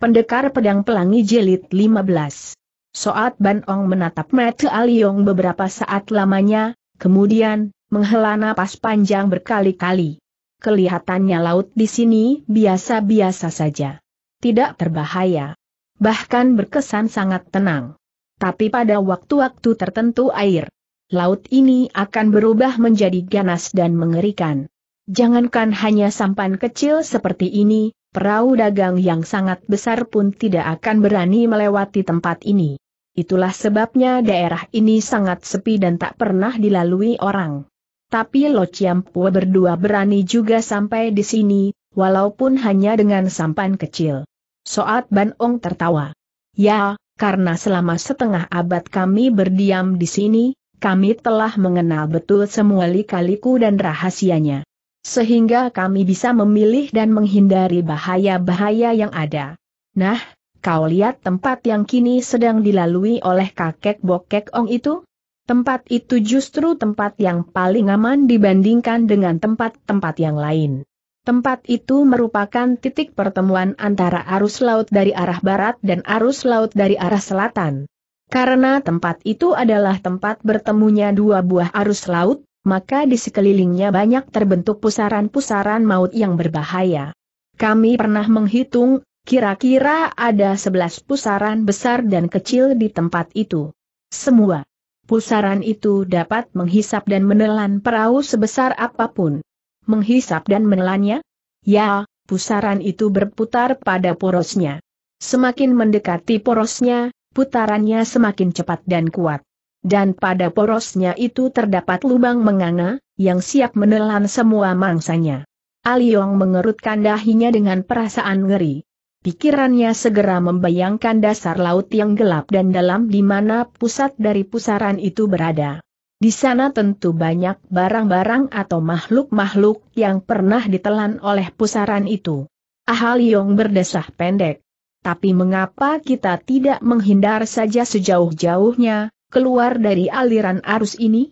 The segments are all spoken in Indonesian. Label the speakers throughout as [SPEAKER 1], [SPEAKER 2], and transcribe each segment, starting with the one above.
[SPEAKER 1] Pendekar Pedang Pelangi Jelit 15 Soat Ban Ong menatap mata Aliong beberapa saat lamanya, kemudian, menghela napas panjang berkali-kali. Kelihatannya laut di sini biasa-biasa saja. Tidak terbahaya. Bahkan berkesan sangat tenang. Tapi pada waktu-waktu tertentu air laut ini akan berubah menjadi ganas dan mengerikan. Jangankan hanya sampan kecil seperti ini, perahu dagang yang sangat besar pun tidak akan berani melewati tempat ini. Itulah sebabnya daerah ini sangat sepi dan tak pernah dilalui orang. Tapi Lo Chiampu berdua berani juga sampai di sini, walaupun hanya dengan sampan kecil. Soat Ban Ong tertawa. Ya, karena selama setengah abad kami berdiam di sini, kami telah mengenal betul semua likaliku dan rahasianya sehingga kami bisa memilih dan menghindari bahaya-bahaya yang ada. Nah, kau lihat tempat yang kini sedang dilalui oleh kakek Bokek Ong itu? Tempat itu justru tempat yang paling aman dibandingkan dengan tempat-tempat yang lain. Tempat itu merupakan titik pertemuan antara arus laut dari arah barat dan arus laut dari arah selatan. Karena tempat itu adalah tempat bertemunya dua buah arus laut, maka di sekelilingnya banyak terbentuk pusaran-pusaran maut yang berbahaya. Kami pernah menghitung, kira-kira ada sebelas pusaran besar dan kecil di tempat itu. Semua pusaran itu dapat menghisap dan menelan perahu sebesar apapun. Menghisap dan menelannya? Ya, pusaran itu berputar pada porosnya. Semakin mendekati porosnya, putarannya semakin cepat dan kuat dan pada porosnya itu terdapat lubang menganga, yang siap menelan semua mangsanya. Aliong mengerutkan dahinya dengan perasaan ngeri. Pikirannya segera membayangkan dasar laut yang gelap dan dalam di mana pusat dari pusaran itu berada. Di sana tentu banyak barang-barang atau makhluk-makhluk yang pernah ditelan oleh pusaran itu. Ah, Ahaliong berdesah pendek. Tapi mengapa kita tidak menghindar saja sejauh-jauhnya, keluar dari aliran arus ini?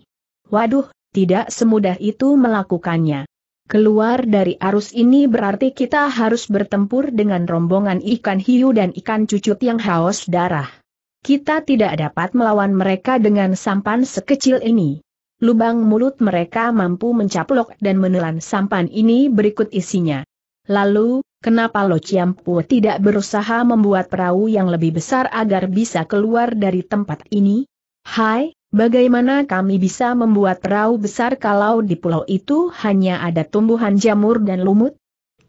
[SPEAKER 1] Waduh, tidak semudah itu melakukannya. Keluar dari arus ini berarti kita harus bertempur dengan rombongan ikan hiu dan ikan cucut yang haus darah. Kita tidak dapat melawan mereka dengan sampan sekecil ini. Lubang mulut mereka mampu mencaplok dan menelan sampan ini berikut isinya. Lalu, kenapa Lo Chiampu tidak berusaha membuat perahu yang lebih besar agar bisa keluar dari tempat ini? Hai, bagaimana kami bisa membuat perahu besar kalau di pulau itu hanya ada tumbuhan jamur dan lumut?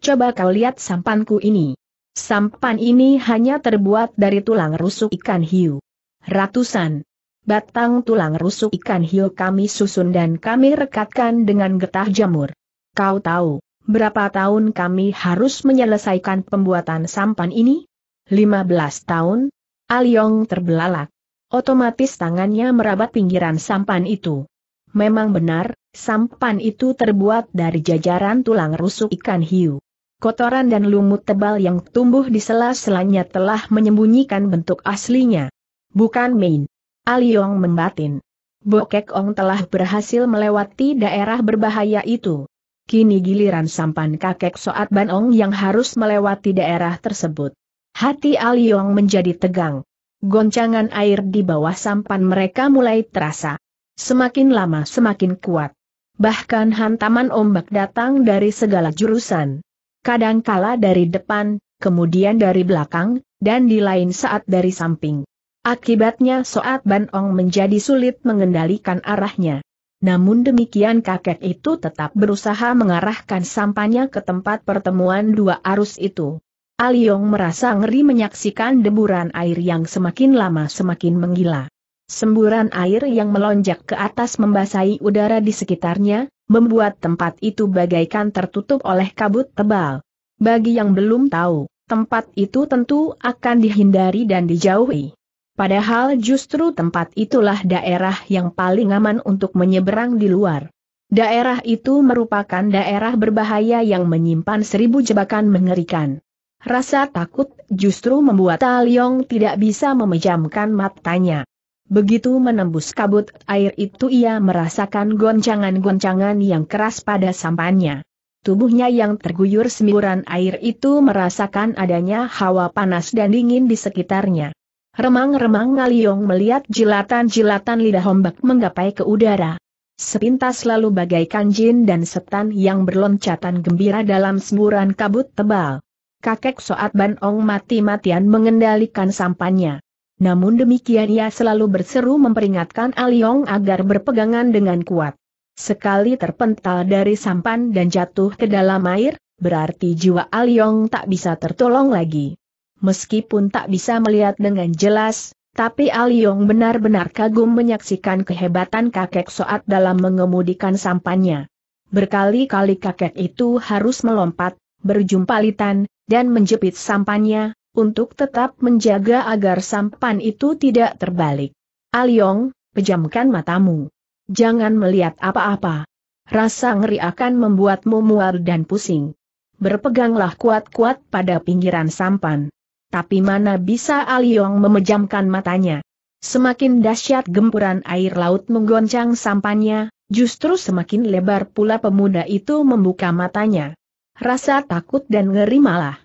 [SPEAKER 1] Coba kau lihat sampanku ini. Sampan ini hanya terbuat dari tulang rusuk ikan hiu. Ratusan batang tulang rusuk ikan hiu kami susun dan kami rekatkan dengan getah jamur. Kau tahu, berapa tahun kami harus menyelesaikan pembuatan sampan ini? 15 tahun? Aliong terbelalak. Otomatis tangannya merabat pinggiran sampan itu. Memang benar, sampan itu terbuat dari jajaran tulang rusuk ikan hiu. Kotoran dan lumut tebal yang tumbuh di sela-selanya telah menyembunyikan bentuk aslinya. Bukan main. Aliong membatin. Bokek Ong telah berhasil melewati daerah berbahaya itu. Kini giliran sampan kakek Soat ban ong yang harus melewati daerah tersebut. Hati Aliong menjadi tegang goncangan air di bawah sampan mereka mulai terasa. Semakin lama semakin kuat. Bahkan hantaman ombak datang dari segala jurusan. Kadangkala dari depan, kemudian dari belakang, dan di lain saat dari samping. Akibatnya Soat Ban Ong menjadi sulit mengendalikan arahnya. Namun demikian kakek itu tetap berusaha mengarahkan sampannya ke tempat pertemuan dua arus itu. Aliong merasa ngeri menyaksikan deburan air yang semakin lama semakin menggila. Semburan air yang melonjak ke atas membasahi udara di sekitarnya, membuat tempat itu bagaikan tertutup oleh kabut tebal. Bagi yang belum tahu, tempat itu tentu akan dihindari dan dijauhi. Padahal justru tempat itulah daerah yang paling aman untuk menyeberang di luar. Daerah itu merupakan daerah berbahaya yang menyimpan seribu jebakan mengerikan. Rasa takut justru membuat Taliong tidak bisa memejamkan matanya. Begitu menembus kabut air itu ia merasakan goncangan-goncangan yang keras pada sampannya. Tubuhnya yang terguyur semburan air itu merasakan adanya hawa panas dan dingin di sekitarnya. Remang-remang Ngaliong melihat jilatan-jilatan lidah ombak menggapai ke udara. Sepintas lalu bagaikan jin dan setan yang berloncatan gembira dalam semburan kabut tebal kakek Soat Ban Ong mati-matian mengendalikan sampannya. Namun demikian ia selalu berseru memperingatkan Aliong ah agar berpegangan dengan kuat. Sekali terpental dari sampan dan jatuh ke dalam air, berarti jiwa Aliong ah tak bisa tertolong lagi. Meskipun tak bisa melihat dengan jelas, tapi Aliong ah benar-benar kagum menyaksikan kehebatan kakek Soat dalam mengemudikan sampannya. Berkali-kali kakek itu harus melompat, berjumpalitan, dan menjepit sampannya, untuk tetap menjaga agar sampan itu tidak terbalik. Aliong, pejamkan matamu. Jangan melihat apa-apa. Rasa ngeri akan membuatmu mual dan pusing. Berpeganglah kuat-kuat pada pinggiran sampan. Tapi mana bisa Aliong memejamkan matanya. Semakin dahsyat gempuran air laut menggoncang sampannya, justru semakin lebar pula pemuda itu membuka matanya rasa takut dan ngeri malah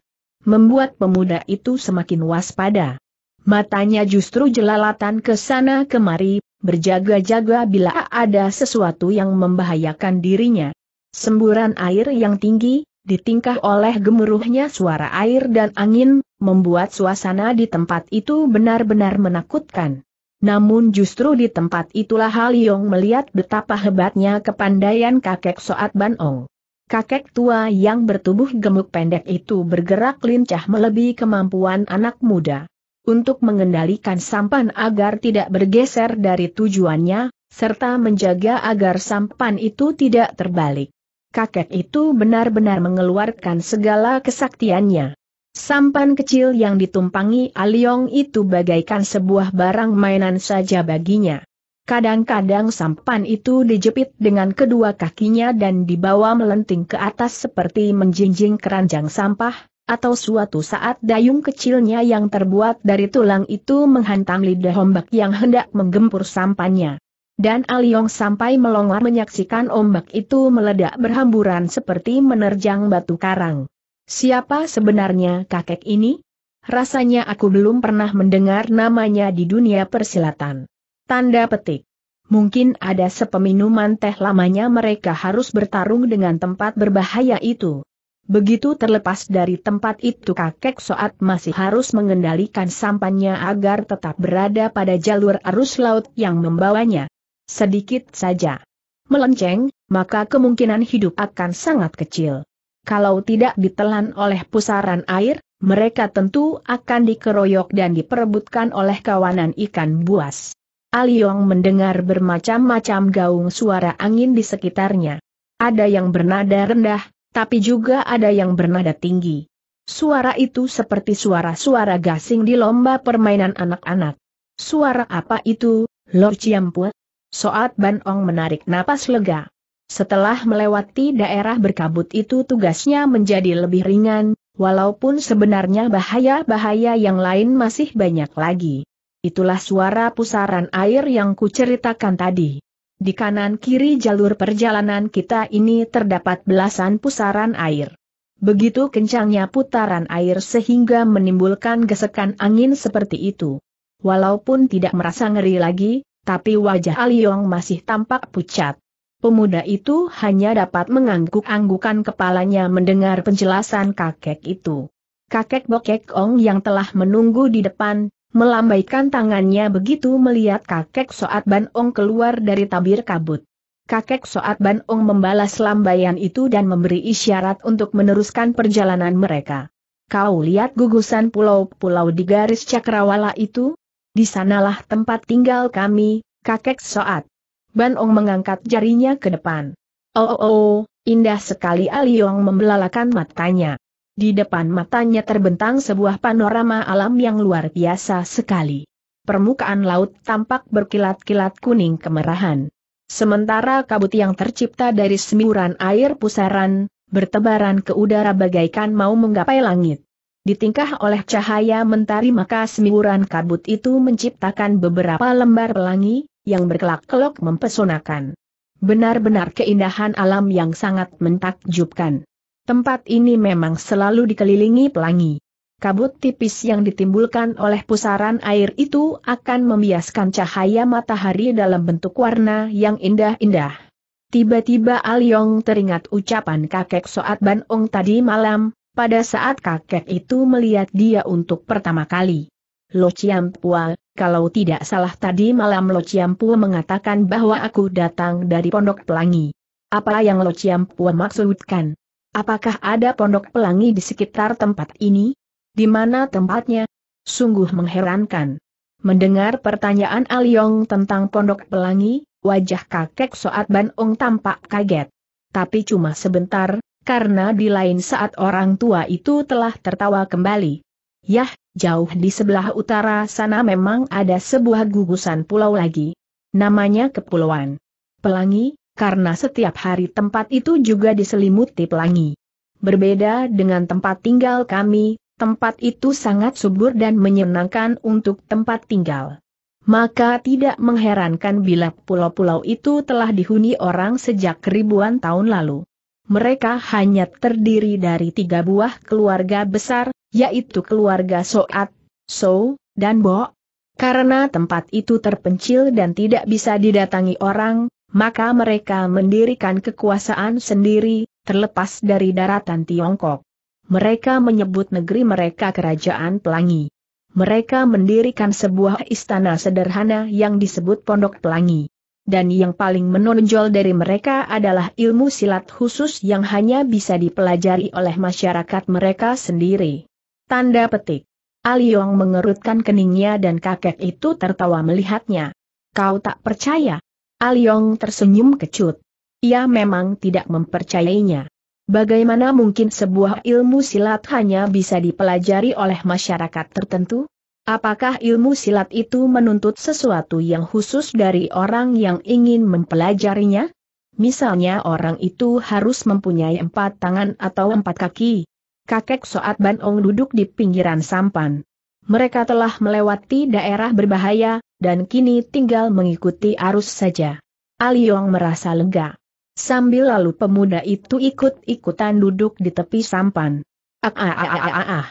[SPEAKER 1] membuat pemuda itu semakin waspada. Matanya justru jelalatan ke sana kemari, berjaga-jaga bila ada sesuatu yang membahayakan dirinya. Semburan air yang tinggi, ditingkah oleh gemuruhnya suara air dan angin, membuat suasana di tempat itu benar-benar menakutkan. Namun justru di tempat itulah Hal Yong melihat betapa hebatnya kepandaian kakek Soat Banong. Kakek tua yang bertubuh gemuk pendek itu bergerak lincah melebihi kemampuan anak muda. Untuk mengendalikan sampan agar tidak bergeser dari tujuannya, serta menjaga agar sampan itu tidak terbalik. Kakek itu benar-benar mengeluarkan segala kesaktiannya. Sampan kecil yang ditumpangi Aliong itu bagaikan sebuah barang mainan saja baginya. Kadang-kadang sampan itu dijepit dengan kedua kakinya dan dibawa melenting ke atas seperti menjinjing keranjang sampah, atau suatu saat dayung kecilnya yang terbuat dari tulang itu menghantam lidah ombak yang hendak menggempur sampannya. Dan Aliong sampai melongor menyaksikan ombak itu meledak berhamburan seperti menerjang batu karang. Siapa sebenarnya kakek ini? Rasanya aku belum pernah mendengar namanya di dunia persilatan. Tanda petik. Mungkin ada sepeminuman teh lamanya mereka harus bertarung dengan tempat berbahaya itu. Begitu terlepas dari tempat itu kakek Soat masih harus mengendalikan sampannya agar tetap berada pada jalur arus laut yang membawanya. Sedikit saja. Melenceng, maka kemungkinan hidup akan sangat kecil. Kalau tidak ditelan oleh pusaran air, mereka tentu akan dikeroyok dan diperebutkan oleh kawanan ikan buas. Aliong mendengar bermacam-macam gaung suara angin di sekitarnya. Ada yang bernada rendah, tapi juga ada yang bernada tinggi. Suara itu seperti suara-suara gasing di lomba permainan anak-anak. Suara apa itu, Lord Ciampue? Soat Ban Ong menarik napas lega. Setelah melewati daerah berkabut itu tugasnya menjadi lebih ringan, walaupun sebenarnya bahaya-bahaya yang lain masih banyak lagi. Itulah suara pusaran air yang kuceritakan tadi. Di kanan kiri jalur perjalanan kita ini terdapat belasan pusaran air. Begitu kencangnya putaran air sehingga menimbulkan gesekan angin seperti itu. Walaupun tidak merasa ngeri lagi, tapi wajah Aliong masih tampak pucat. Pemuda itu hanya dapat mengangguk-anggukan kepalanya mendengar penjelasan kakek itu. Kakek Bokek Ong yang telah menunggu di depan, melambaikan tangannya begitu melihat kakek Soat Banong keluar dari tabir kabut. Kakek Soat Banong membalas lambaian itu dan memberi isyarat untuk meneruskan perjalanan mereka. Kau lihat gugusan pulau-pulau di garis cakrawala itu? Di sanalah tempat tinggal kami, kakek Soat. Ban Ong mengangkat jarinya ke depan. Oh, oh, oh indah sekali Aliong ah membelalakan matanya. Di depan matanya terbentang sebuah panorama alam yang luar biasa sekali. Permukaan laut tampak berkilat-kilat kuning kemerahan. Sementara kabut yang tercipta dari semburan air pusaran, bertebaran ke udara bagaikan mau menggapai langit. Ditingkah oleh cahaya mentari maka semburan kabut itu menciptakan beberapa lembar pelangi, yang berkelak-kelok mempesonakan. Benar-benar keindahan alam yang sangat mentakjubkan. Tempat ini memang selalu dikelilingi pelangi. Kabut tipis yang ditimbulkan oleh pusaran air itu akan membiaskan cahaya matahari dalam bentuk warna yang indah-indah. Tiba-tiba Aliong teringat ucapan kakek Soat Ban Ong tadi malam, pada saat kakek itu melihat dia untuk pertama kali. Lo Chiam Pua, kalau tidak salah tadi malam Lo Chiam Pua mengatakan bahwa aku datang dari Pondok Pelangi. Apa yang Lo Chiam Pua maksudkan? Apakah ada pondok pelangi di sekitar tempat ini? Di mana tempatnya? Sungguh mengherankan. Mendengar pertanyaan Aliong tentang pondok pelangi, wajah kakek Soat Ban tampak kaget. Tapi cuma sebentar, karena di lain saat orang tua itu telah tertawa kembali. Yah, jauh di sebelah utara sana memang ada sebuah gugusan pulau lagi. Namanya Kepulauan Pelangi, karena setiap hari tempat itu juga diselimuti pelangi. Berbeda dengan tempat tinggal kami, tempat itu sangat subur dan menyenangkan untuk tempat tinggal. Maka tidak mengherankan bila pulau-pulau itu telah dihuni orang sejak ribuan tahun lalu. Mereka hanya terdiri dari tiga buah keluarga besar, yaitu keluarga Soat, So, dan Bo. Karena tempat itu terpencil dan tidak bisa didatangi orang, maka mereka mendirikan kekuasaan sendiri, terlepas dari daratan Tiongkok. Mereka menyebut negeri mereka Kerajaan Pelangi. Mereka mendirikan sebuah istana sederhana yang disebut Pondok Pelangi. Dan yang paling menonjol dari mereka adalah ilmu silat khusus yang hanya bisa dipelajari oleh masyarakat mereka sendiri. Tanda petik. Aliong mengerutkan keningnya dan kakek itu tertawa melihatnya. Kau tak percaya? Aliong tersenyum kecut. Ia memang tidak mempercayainya. Bagaimana mungkin sebuah ilmu silat hanya bisa dipelajari oleh masyarakat tertentu? Apakah ilmu silat itu menuntut sesuatu yang khusus dari orang yang ingin mempelajarinya? Misalnya orang itu harus mempunyai empat tangan atau empat kaki. Kakek Soat Banong duduk di pinggiran sampan. Mereka telah melewati daerah berbahaya, dan kini tinggal mengikuti arus saja. Aliong merasa lega. Sambil lalu pemuda itu ikut-ikutan duduk di tepi sampan. Ah ah ah ah ah ah.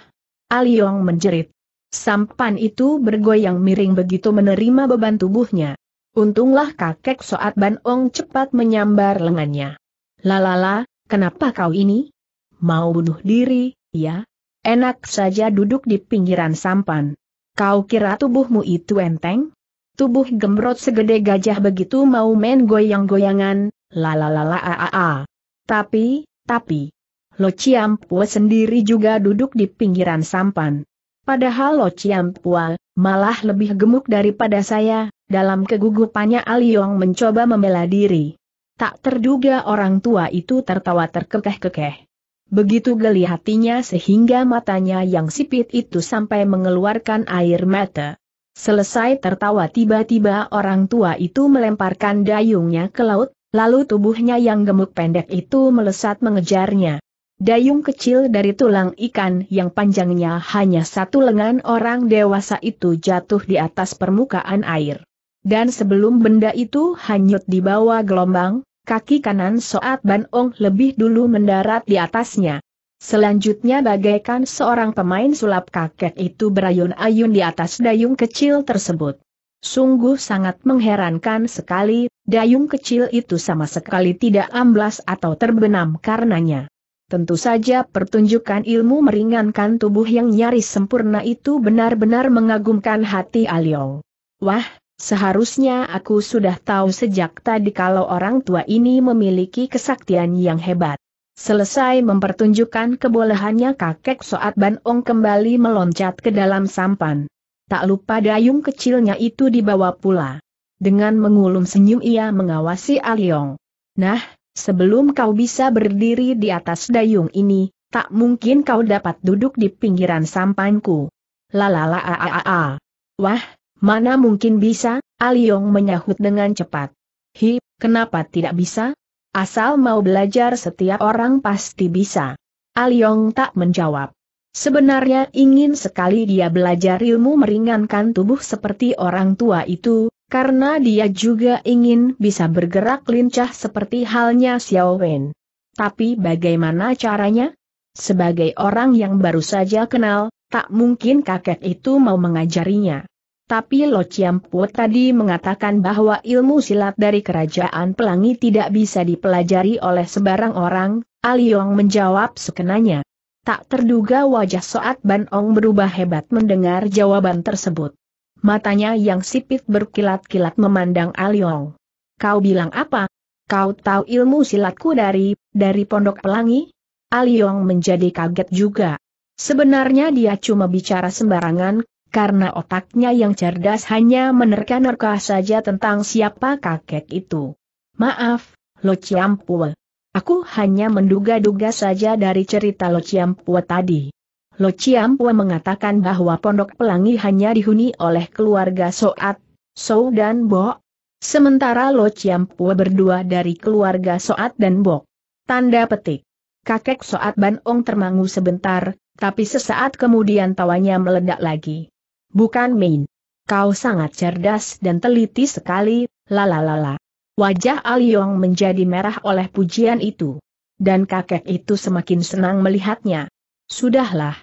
[SPEAKER 1] Aliong menjerit. Sampan itu bergoyang miring begitu menerima beban tubuhnya. Untunglah kakek Soat Ban Ong cepat menyambar lengannya. Lalala, kenapa kau ini? Mau bunuh diri, ya? Enak saja duduk di pinggiran sampan. Kau kira tubuhmu itu enteng? Tubuh gembrot segede gajah begitu mau main goyang-goyangan, lalalala aa. Tapi, tapi, Lo Ciampua sendiri juga duduk di pinggiran sampan. Padahal Lo Ciampua, malah lebih gemuk daripada saya, dalam kegugupannya Aliong mencoba membela diri. Tak terduga orang tua itu tertawa terkekeh-kekeh. Begitu geli hatinya sehingga matanya yang sipit itu sampai mengeluarkan air mata. Selesai tertawa tiba-tiba orang tua itu melemparkan dayungnya ke laut, lalu tubuhnya yang gemuk pendek itu melesat mengejarnya. Dayung kecil dari tulang ikan yang panjangnya hanya satu lengan orang dewasa itu jatuh di atas permukaan air. Dan sebelum benda itu hanyut di bawah gelombang, kaki kanan Soat Ban Ong lebih dulu mendarat di atasnya. Selanjutnya bagaikan seorang pemain sulap kakek itu berayun-ayun di atas dayung kecil tersebut. Sungguh sangat mengherankan sekali, dayung kecil itu sama sekali tidak amblas atau terbenam karenanya. Tentu saja pertunjukan ilmu meringankan tubuh yang nyaris sempurna itu benar-benar mengagumkan hati Aliong. Wah, seharusnya aku sudah tahu sejak tadi kalau orang tua ini memiliki kesaktian yang hebat. Selesai mempertunjukkan kebolehannya kakek Soat Ban Ong kembali meloncat ke dalam sampan. Tak lupa dayung kecilnya itu dibawa pula. Dengan mengulum senyum ia mengawasi Aliong. Nah, sebelum kau bisa berdiri di atas dayung ini, tak mungkin kau dapat duduk di pinggiran sampanku. Lalala a Wah, mana mungkin bisa, Aliong menyahut dengan cepat. Hi, kenapa tidak bisa? Asal mau belajar setiap orang pasti bisa. Aliong tak menjawab. Sebenarnya ingin sekali dia belajar ilmu meringankan tubuh seperti orang tua itu, karena dia juga ingin bisa bergerak lincah seperti halnya Xiao Wen. Tapi bagaimana caranya? Sebagai orang yang baru saja kenal, tak mungkin kakek itu mau mengajarinya. Tapi Lo Chiampuo tadi mengatakan bahwa ilmu silat dari kerajaan pelangi tidak bisa dipelajari oleh sebarang orang, Aliong ah menjawab sekenanya. Tak terduga wajah Soat Ban Ong berubah hebat mendengar jawaban tersebut. Matanya yang sipit berkilat-kilat memandang Aliong. Ah Kau bilang apa? Kau tahu ilmu silatku dari, dari pondok pelangi? Aliong ah menjadi kaget juga. Sebenarnya dia cuma bicara sembarangan, karena otaknya yang cerdas hanya menerka-nerka saja tentang siapa kakek itu. Maaf, Lo Ciampue. Aku hanya menduga-duga saja dari cerita Lo Ciampue tadi. Lo Ciampue mengatakan bahwa Pondok Pelangi hanya dihuni oleh keluarga Soat, So dan Bo, Sementara Lo Ciampue berdua dari keluarga Soat dan Bo. Tanda petik. Kakek Soat Banong termangu sebentar, tapi sesaat kemudian tawanya meledak lagi. Bukan main. Kau sangat cerdas dan teliti sekali, lalalala. Wajah Aliong menjadi merah oleh pujian itu. Dan kakek itu semakin senang melihatnya. Sudahlah.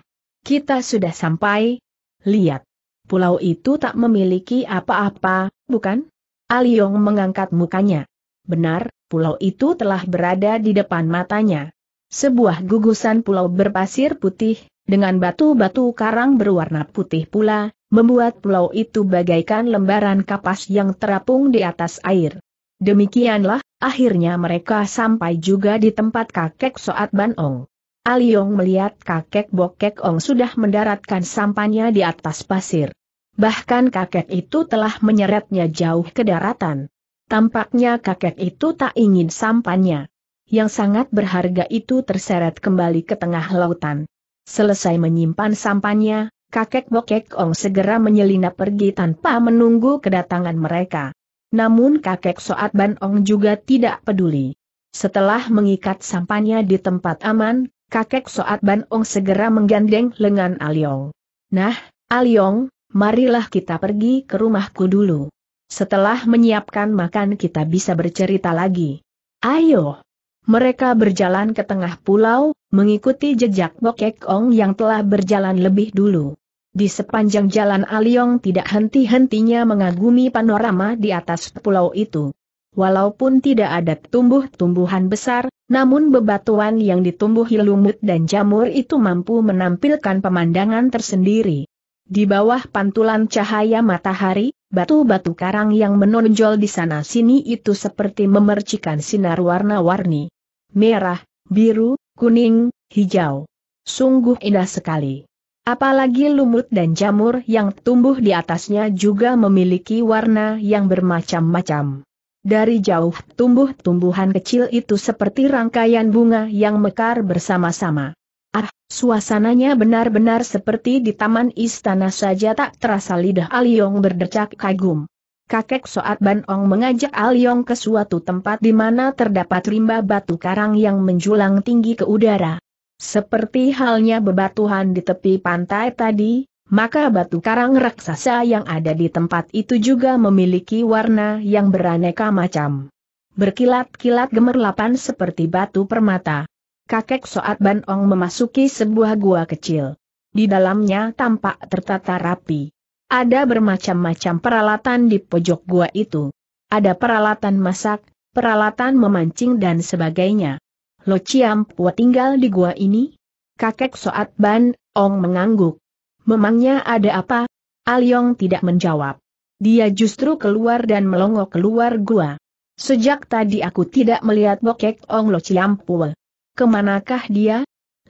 [SPEAKER 1] Kita sudah sampai. Lihat. Pulau itu tak memiliki apa-apa, bukan? Aliong mengangkat mukanya. Benar, pulau itu telah berada di depan matanya. Sebuah gugusan pulau berpasir putih, dengan batu-batu karang berwarna putih pula, membuat pulau itu bagaikan lembaran kapas yang terapung di atas air. Demikianlah, akhirnya mereka sampai juga di tempat kakek Soat Banong. Ong. Aliong melihat kakek Bokek Ong sudah mendaratkan sampannya di atas pasir. Bahkan kakek itu telah menyeretnya jauh ke daratan. Tampaknya kakek itu tak ingin sampannya. Yang sangat berharga itu terseret kembali ke tengah lautan. Selesai menyimpan sampannya, kakek Bokek Ong segera menyelinap pergi tanpa menunggu kedatangan mereka. Namun kakek Soat Ban Ong juga tidak peduli. Setelah mengikat sampannya di tempat aman, kakek Soat Ban Ong segera menggandeng lengan Aliong. Nah, Aliong, marilah kita pergi ke rumahku dulu. Setelah menyiapkan makan kita bisa bercerita lagi. Ayo! Mereka berjalan ke tengah pulau, mengikuti jejak Bokek Ong yang telah berjalan lebih dulu. Di sepanjang jalan Aliong tidak henti-hentinya mengagumi panorama di atas pulau itu. Walaupun tidak ada tumbuh-tumbuhan besar, namun bebatuan yang ditumbuhi lumut dan jamur itu mampu menampilkan pemandangan tersendiri. Di bawah pantulan cahaya matahari, batu-batu karang yang menonjol di sana-sini itu seperti memercikan sinar warna-warni. Merah, biru, kuning, hijau. Sungguh indah sekali. Apalagi lumut dan jamur yang tumbuh di atasnya juga memiliki warna yang bermacam-macam. Dari jauh tumbuh-tumbuhan kecil itu seperti rangkaian bunga yang mekar bersama-sama. Ah, suasananya benar-benar seperti di taman istana saja tak terasa lidah Aliong berdecak kagum. Kakek Soat Ban Ong mengajak Aliong ke suatu tempat di mana terdapat rimba batu karang yang menjulang tinggi ke udara. Seperti halnya bebatuhan di tepi pantai tadi, maka batu karang raksasa yang ada di tempat itu juga memiliki warna yang beraneka macam. Berkilat-kilat gemerlapan seperti batu permata. Kakek Soat Ban Ong memasuki sebuah gua kecil. Di dalamnya tampak tertata rapi. Ada bermacam-macam peralatan di pojok gua itu. Ada peralatan masak, peralatan memancing dan sebagainya. Lo Chiam Pua tinggal di gua ini? Kakek Soat Ban, Ong mengangguk. Memangnya ada apa? Aliong tidak menjawab. Dia justru keluar dan melongo keluar gua. Sejak tadi aku tidak melihat bokek Ong Lo Chiam Pua. Kemanakah dia?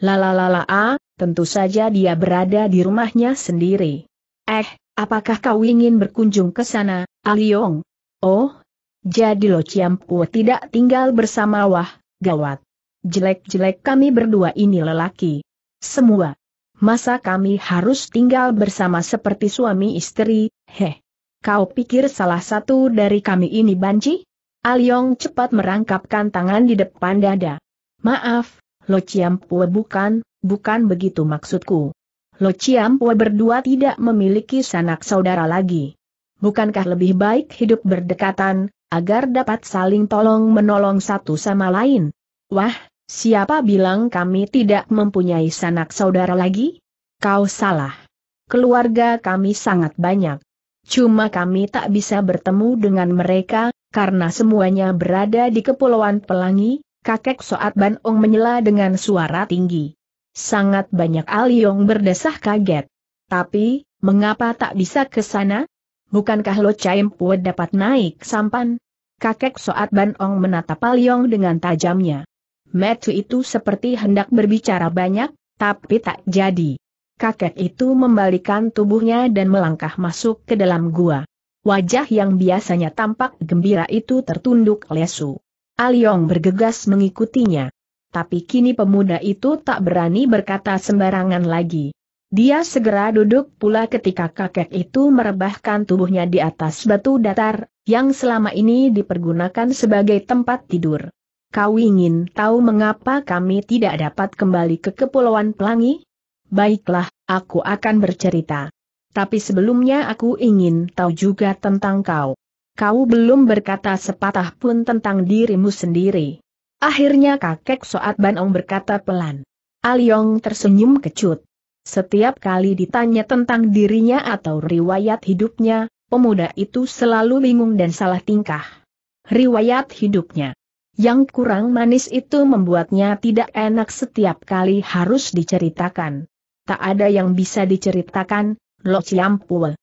[SPEAKER 1] Lalalala, ah, tentu saja dia berada di rumahnya sendiri. Eh, apakah kau ingin berkunjung ke sana, Aliong? Oh, jadi Lo Chiam Pua tidak tinggal bersama Wah, gawat jelek-jelek kami berdua ini lelaki. Semua. Masa kami harus tinggal bersama seperti suami istri, heh. Kau pikir salah satu dari kami ini banci? Aliong cepat merangkapkan tangan di depan dada. Maaf, Lo Ciampue bukan, bukan begitu maksudku. Lo Ciampue berdua tidak memiliki sanak saudara lagi. Bukankah lebih baik hidup berdekatan, agar dapat saling tolong menolong satu sama lain? Wah, Siapa bilang kami tidak mempunyai sanak saudara lagi? Kau salah. Keluarga kami sangat banyak. Cuma kami tak bisa bertemu dengan mereka, karena semuanya berada di Kepulauan Pelangi, kakek Soat Ban Ong menyela dengan suara tinggi. Sangat banyak Aliong berdesah kaget. Tapi, mengapa tak bisa ke sana? Bukankah Lo Chaim Pue dapat naik sampan? Kakek Soat Ban Ong menatap Aliong dengan tajamnya. Metu itu seperti hendak berbicara banyak, tapi tak jadi. Kakek itu membalikan tubuhnya dan melangkah masuk ke dalam gua. Wajah yang biasanya tampak gembira itu tertunduk lesu. Aliong bergegas mengikutinya. Tapi kini pemuda itu tak berani berkata sembarangan lagi. Dia segera duduk pula ketika kakek itu merebahkan tubuhnya di atas batu datar, yang selama ini dipergunakan sebagai tempat tidur. Kau ingin tahu mengapa kami tidak dapat kembali ke Kepulauan Pelangi? Baiklah, aku akan bercerita. Tapi sebelumnya aku ingin tahu juga tentang kau. Kau belum berkata sepatah pun tentang dirimu sendiri. Akhirnya kakek Soat Banong berkata pelan. Aliong tersenyum kecut. Setiap kali ditanya tentang dirinya atau riwayat hidupnya, pemuda itu selalu bingung dan salah tingkah. Riwayat hidupnya yang kurang manis itu membuatnya tidak enak setiap kali harus diceritakan. Tak ada yang bisa diceritakan, Lo Ciampul.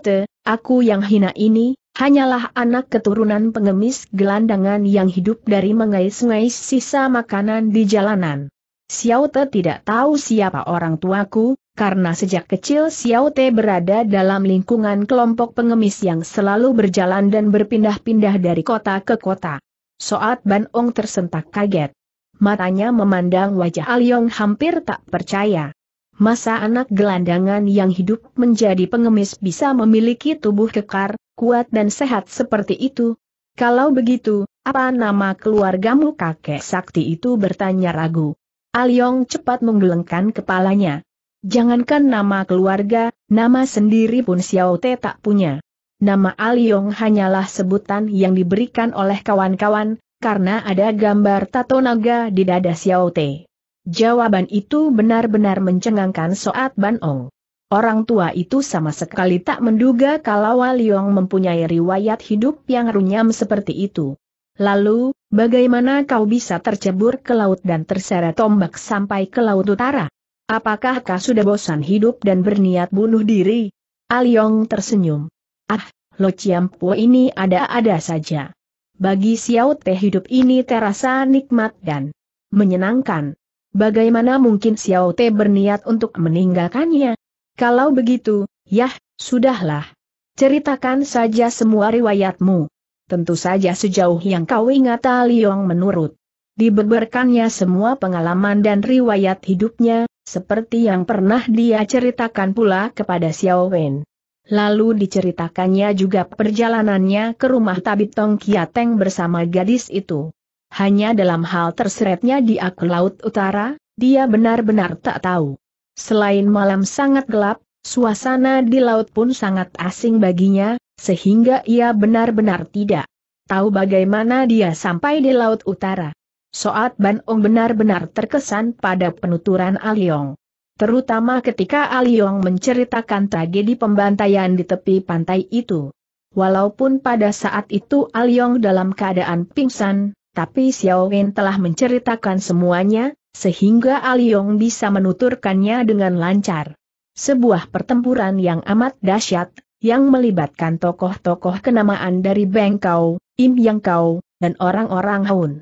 [SPEAKER 1] Te, aku yang hina ini, hanyalah anak keturunan pengemis gelandangan yang hidup dari mengais-ngais sisa makanan di jalanan. Xiao Te tidak tahu siapa orang tuaku, karena sejak kecil Xiao Te berada dalam lingkungan kelompok pengemis yang selalu berjalan dan berpindah-pindah dari kota ke kota. Soat Ban Ong tersentak kaget. Matanya memandang wajah Aliong hampir tak percaya. Masa anak gelandangan yang hidup menjadi pengemis bisa memiliki tubuh kekar, kuat dan sehat seperti itu? Kalau begitu, apa nama keluargamu kakek sakti itu bertanya ragu. Aliong cepat menggelengkan kepalanya. Jangankan nama keluarga, nama sendiri pun Xiao Te tak punya. Nama Aliong hanyalah sebutan yang diberikan oleh kawan-kawan, karena ada gambar tato naga di dada Xiao Te. Jawaban itu benar-benar mencengangkan Soat Ban Ong. Orang tua itu sama sekali tak menduga kalau Aliong mempunyai riwayat hidup yang runyam seperti itu. Lalu, bagaimana kau bisa tercebur ke laut dan terseret tombak sampai ke laut utara? Apakah kau sudah bosan hidup dan berniat bunuh diri? Aliong tersenyum. Ah, Lo Chiampo ini ada-ada saja. Bagi Xiao Te hidup ini terasa nikmat dan menyenangkan. Bagaimana mungkin Xiao Te berniat untuk meninggalkannya? Kalau begitu, yah, sudahlah. Ceritakan saja semua riwayatmu. Tentu saja sejauh yang kau ingat ah Liong menurut. Dibeberkannya semua pengalaman dan riwayat hidupnya, seperti yang pernah dia ceritakan pula kepada Xiao Wen. Lalu diceritakannya juga perjalanannya ke rumah tabib Tong Kiateng bersama gadis itu. Hanya dalam hal terseretnya di akun Laut Utara, dia benar-benar tak tahu. Selain malam sangat gelap, suasana di laut pun sangat asing baginya, sehingga ia benar-benar tidak tahu bagaimana dia sampai di Laut Utara. Soat Ban Ong benar-benar terkesan pada penuturan Aliong terutama ketika Aliong menceritakan tragedi pembantaian di tepi pantai itu. Walaupun pada saat itu Aliong dalam keadaan pingsan, tapi Xiao Wen telah menceritakan semuanya, sehingga Aliong bisa menuturkannya dengan lancar. Sebuah pertempuran yang amat dahsyat, yang melibatkan tokoh-tokoh kenamaan dari Bengkau, Im Yang Kau, dan orang-orang Haun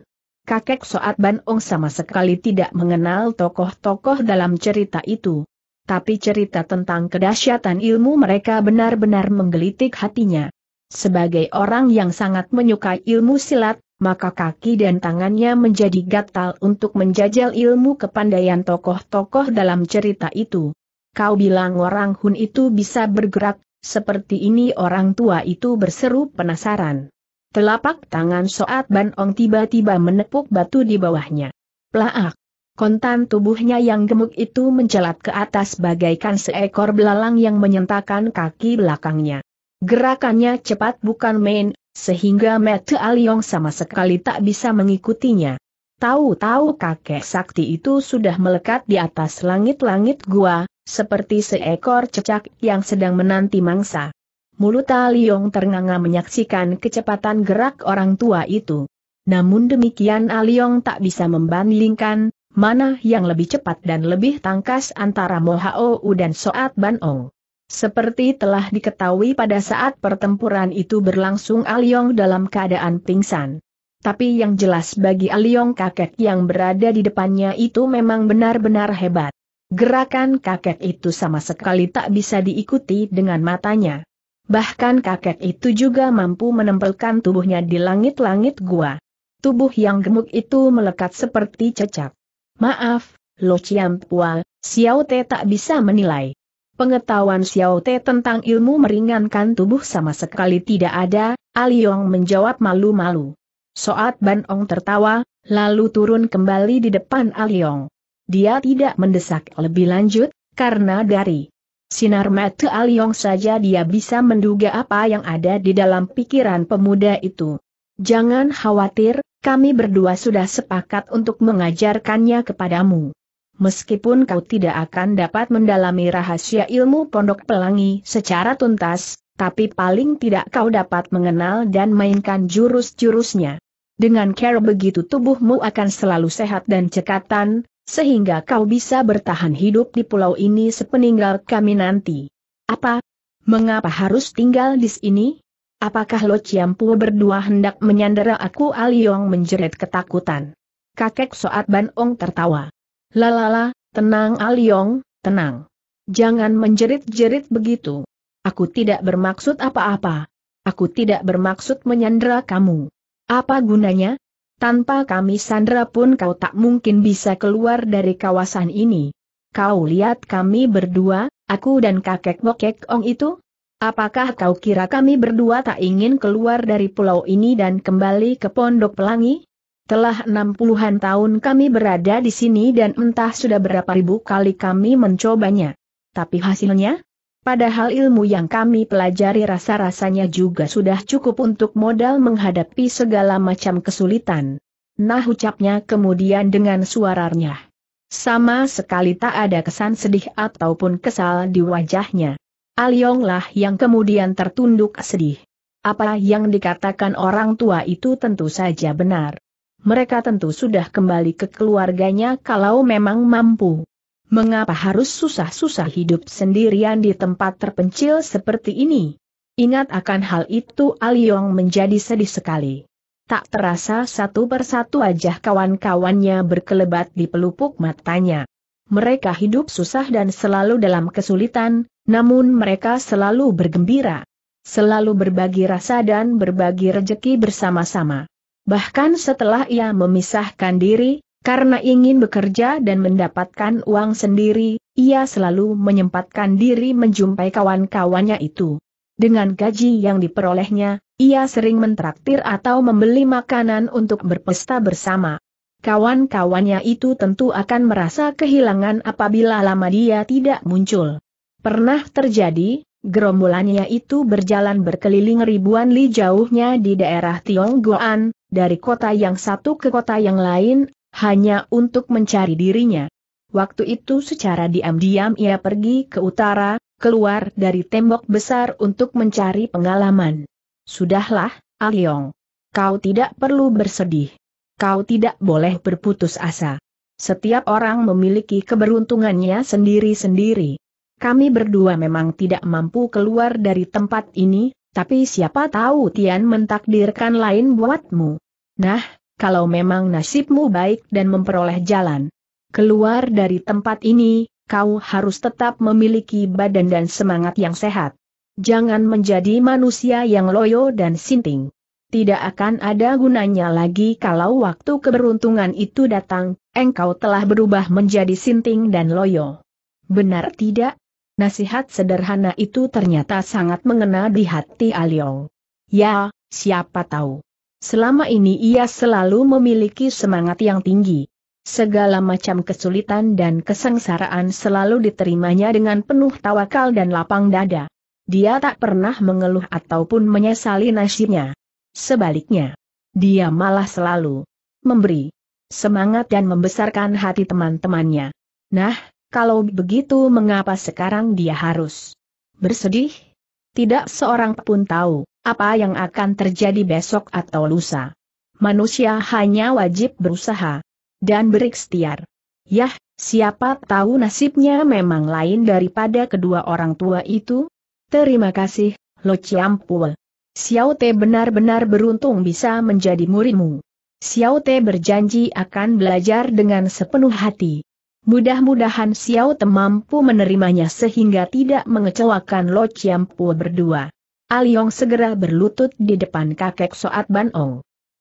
[SPEAKER 1] kakek Soat Ban Ong sama sekali tidak mengenal tokoh-tokoh dalam cerita itu. Tapi cerita tentang kedahsyatan ilmu mereka benar-benar menggelitik hatinya. Sebagai orang yang sangat menyukai ilmu silat, maka kaki dan tangannya menjadi gatal untuk menjajal ilmu kepandaian tokoh-tokoh dalam cerita itu. Kau bilang orang Hun itu bisa bergerak, seperti ini orang tua itu berseru penasaran. Telapak tangan Soat Ban Ong tiba-tiba menepuk batu di bawahnya. Plaak! Kontan tubuhnya yang gemuk itu mencelat ke atas bagaikan seekor belalang yang menyentakan kaki belakangnya. Gerakannya cepat bukan main, sehingga Mete Aliong sama sekali tak bisa mengikutinya. Tahu-tahu kakek sakti itu sudah melekat di atas langit-langit gua, seperti seekor cecak yang sedang menanti mangsa. Mulut Ta ah Liong ternganga menyaksikan kecepatan gerak orang tua itu. Namun demikian Aliong ah tak bisa membandingkan, mana yang lebih cepat dan lebih tangkas antara Mohao dan Soat Banong. Seperti telah diketahui pada saat pertempuran itu berlangsung Aliong ah dalam keadaan pingsan. Tapi yang jelas bagi Aliong kakek yang berada di depannya itu memang benar-benar hebat. Gerakan kakek itu sama sekali tak bisa diikuti dengan matanya. Bahkan kakek itu juga mampu menempelkan tubuhnya di langit-langit gua. Tubuh yang gemuk itu melekat seperti cecak. Maaf, Lo Chiam Pua, Xiao Te tak bisa menilai. Pengetahuan Xiao Te tentang ilmu meringankan tubuh sama sekali tidak ada, Aliong menjawab malu-malu. Soat Ban Ong tertawa, lalu turun kembali di depan Aliong. Dia tidak mendesak lebih lanjut, karena dari Sinar mata Aliong saja dia bisa menduga apa yang ada di dalam pikiran pemuda itu. Jangan khawatir, kami berdua sudah sepakat untuk mengajarkannya kepadamu. Meskipun kau tidak akan dapat mendalami rahasia ilmu pondok pelangi secara tuntas, tapi paling tidak kau dapat mengenal dan mainkan jurus-jurusnya. Dengan care begitu tubuhmu akan selalu sehat dan cekatan, sehingga kau bisa bertahan hidup di pulau ini sepeninggal kami nanti. Apa? Mengapa harus tinggal di sini? Apakah Lo Ciampu berdua hendak menyandera aku Aliong menjerit ketakutan? Kakek Soat Ban Ong tertawa. Lalala, tenang Aliong, tenang. Jangan menjerit-jerit begitu. Aku tidak bermaksud apa-apa. Aku tidak bermaksud menyandera kamu. Apa gunanya? Tanpa kami sandra pun kau tak mungkin bisa keluar dari kawasan ini. Kau lihat kami berdua, aku dan kakek bokek ong itu? Apakah kau kira kami berdua tak ingin keluar dari pulau ini dan kembali ke Pondok Pelangi? Telah enam puluhan tahun kami berada di sini dan entah sudah berapa ribu kali kami mencobanya. Tapi hasilnya, Padahal ilmu yang kami pelajari rasa-rasanya juga sudah cukup untuk modal menghadapi segala macam kesulitan. Nah ucapnya kemudian dengan suaranya. Sama sekali tak ada kesan sedih ataupun kesal di wajahnya. Alionglah yang kemudian tertunduk sedih. Apa yang dikatakan orang tua itu tentu saja benar. Mereka tentu sudah kembali ke keluarganya kalau memang mampu. Mengapa harus susah-susah hidup sendirian di tempat terpencil seperti ini? Ingat akan hal itu Aliong menjadi sedih sekali. Tak terasa satu persatu wajah kawan-kawannya berkelebat di pelupuk matanya. Mereka hidup susah dan selalu dalam kesulitan, namun mereka selalu bergembira. Selalu berbagi rasa dan berbagi rejeki bersama-sama. Bahkan setelah ia memisahkan diri, karena ingin bekerja dan mendapatkan uang sendiri, ia selalu menyempatkan diri menjumpai kawan-kawannya itu. Dengan gaji yang diperolehnya, ia sering mentraktir atau membeli makanan untuk berpesta bersama. Kawan-kawannya itu tentu akan merasa kehilangan apabila lama dia tidak muncul. Pernah terjadi, gerombolannya itu berjalan berkeliling ribuan li jauhnya di daerah Tionggoan, dari kota yang satu ke kota yang lain, hanya untuk mencari dirinya. Waktu itu secara diam-diam ia pergi ke utara, keluar dari tembok besar untuk mencari pengalaman. Sudahlah, Aliong. Ah Kau tidak perlu bersedih. Kau tidak boleh berputus asa. Setiap orang memiliki keberuntungannya sendiri-sendiri. Kami berdua memang tidak mampu keluar dari tempat ini, tapi siapa tahu Tian mentakdirkan lain buatmu. Nah, kalau memang nasibmu baik dan memperoleh jalan keluar dari tempat ini, kau harus tetap memiliki badan dan semangat yang sehat. Jangan menjadi manusia yang loyo dan sinting. Tidak akan ada gunanya lagi kalau waktu keberuntungan itu datang, engkau telah berubah menjadi sinting dan loyo. Benar tidak? Nasihat sederhana itu ternyata sangat mengena di hati Aliong. Ya, siapa tahu. Selama ini ia selalu memiliki semangat yang tinggi. Segala macam kesulitan dan kesengsaraan selalu diterimanya dengan penuh tawakal dan lapang dada. Dia tak pernah mengeluh ataupun menyesali nasibnya. Sebaliknya, dia malah selalu memberi semangat dan membesarkan hati teman-temannya. Nah, kalau begitu mengapa sekarang dia harus bersedih? Tidak seorang pun tahu. Apa yang akan terjadi besok atau lusa? Manusia hanya wajib berusaha dan berikhtiar. Yah, siapa tahu nasibnya memang lain daripada kedua orang tua itu? Terima kasih, Lo Ciampul. Xiao Te benar-benar beruntung bisa menjadi muridmu. Xiao Te berjanji akan belajar dengan sepenuh hati. Mudah-mudahan Xiao Te mampu menerimanya sehingga tidak mengecewakan Lo Ciampul berdua. Aliong segera berlutut di depan kakek Soat Ban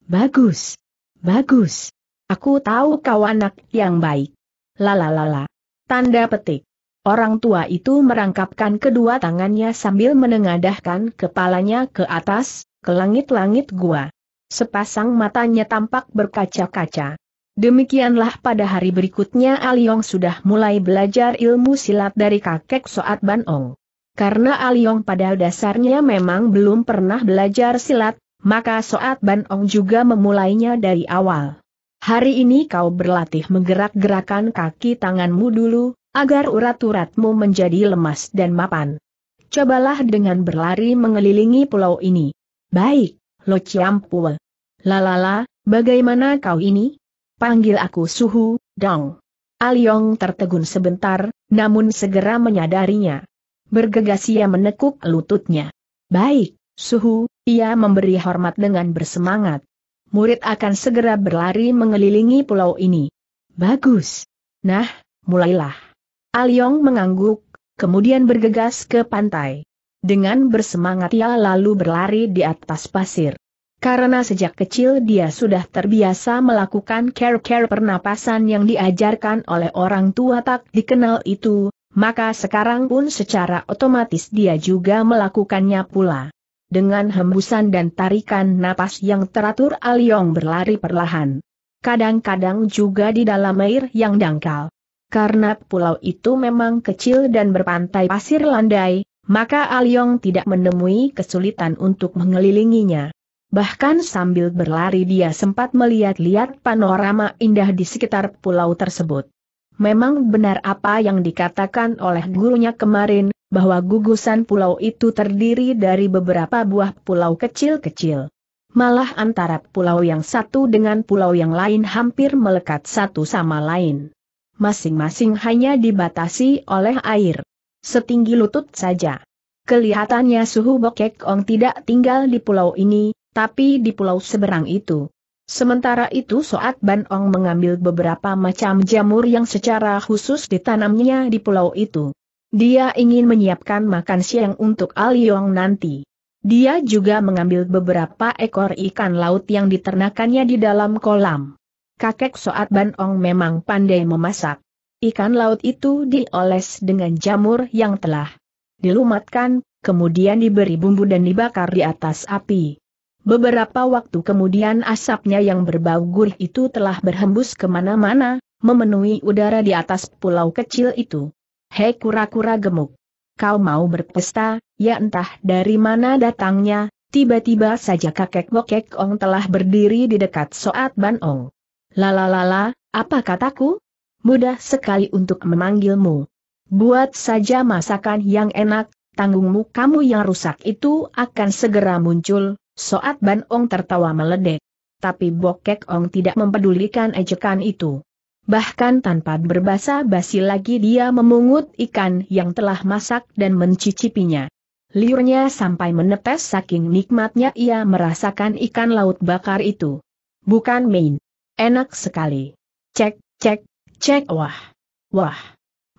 [SPEAKER 1] Bagus. Bagus. Aku tahu kau anak yang baik. Lalalala. Tanda petik. Orang tua itu merangkapkan kedua tangannya sambil menengadahkan kepalanya ke atas, ke langit-langit gua. Sepasang matanya tampak berkaca-kaca. Demikianlah pada hari berikutnya Aliong sudah mulai belajar ilmu silat dari kakek Soat Ban karena Aliong pada dasarnya memang belum pernah belajar silat, maka Soat Ban Ong juga memulainya dari awal. Hari ini kau berlatih menggerak-gerakan kaki tanganmu dulu, agar urat-uratmu menjadi lemas dan mapan. Cobalah dengan berlari mengelilingi pulau ini. Baik, Lo Ciampul. Lalala, bagaimana kau ini? Panggil aku Suhu, Dong. Aliong tertegun sebentar, namun segera menyadarinya. Bergegas ia menekuk lututnya. Baik, suhu, ia memberi hormat dengan bersemangat. Murid akan segera berlari mengelilingi pulau ini. Bagus. Nah, mulailah. Aliong mengangguk, kemudian bergegas ke pantai. Dengan bersemangat ia lalu berlari di atas pasir. Karena sejak kecil dia sudah terbiasa melakukan care-care pernapasan yang diajarkan oleh orang tua tak dikenal itu, maka sekarang pun secara otomatis dia juga melakukannya pula. Dengan hembusan dan tarikan napas yang teratur Aliong berlari perlahan. Kadang-kadang juga di dalam air yang dangkal. Karena pulau itu memang kecil dan berpantai pasir landai, maka Aliong tidak menemui kesulitan untuk mengelilinginya. Bahkan sambil berlari dia sempat melihat-lihat panorama indah di sekitar pulau tersebut. Memang benar apa yang dikatakan oleh gurunya kemarin, bahwa gugusan pulau itu terdiri dari beberapa buah pulau kecil-kecil. Malah antara pulau yang satu dengan pulau yang lain hampir melekat satu sama lain. Masing-masing hanya dibatasi oleh air. Setinggi lutut saja. Kelihatannya suhu Bokek Ong tidak tinggal di pulau ini, tapi di pulau seberang itu. Sementara itu Soat Ong mengambil beberapa macam jamur yang secara khusus ditanamnya di pulau itu. Dia ingin menyiapkan makan siang untuk Aliong nanti. Dia juga mengambil beberapa ekor ikan laut yang diternakannya di dalam kolam. Kakek Soat Ong memang pandai memasak. Ikan laut itu dioles dengan jamur yang telah dilumatkan, kemudian diberi bumbu dan dibakar di atas api. Beberapa waktu kemudian asapnya yang berbau gurih itu telah berhembus kemana-mana, memenuhi udara di atas pulau kecil itu. Hei kura-kura gemuk. Kau mau berpesta, ya entah dari mana datangnya, tiba-tiba saja kakek bokek ong telah berdiri di dekat soat ban ong. Lalalala, apa kataku? Mudah sekali untuk memanggilmu. Buat saja masakan yang enak, tanggungmu kamu yang rusak itu akan segera muncul, Soat Ban Ong tertawa meledek. Tapi Bokek Ong tidak mempedulikan ejekan itu. Bahkan tanpa berbasa basi lagi dia memungut ikan yang telah masak dan mencicipinya. Liurnya sampai menetes saking nikmatnya ia merasakan ikan laut bakar itu. Bukan main. Enak sekali. Cek, cek, cek wah. Wah.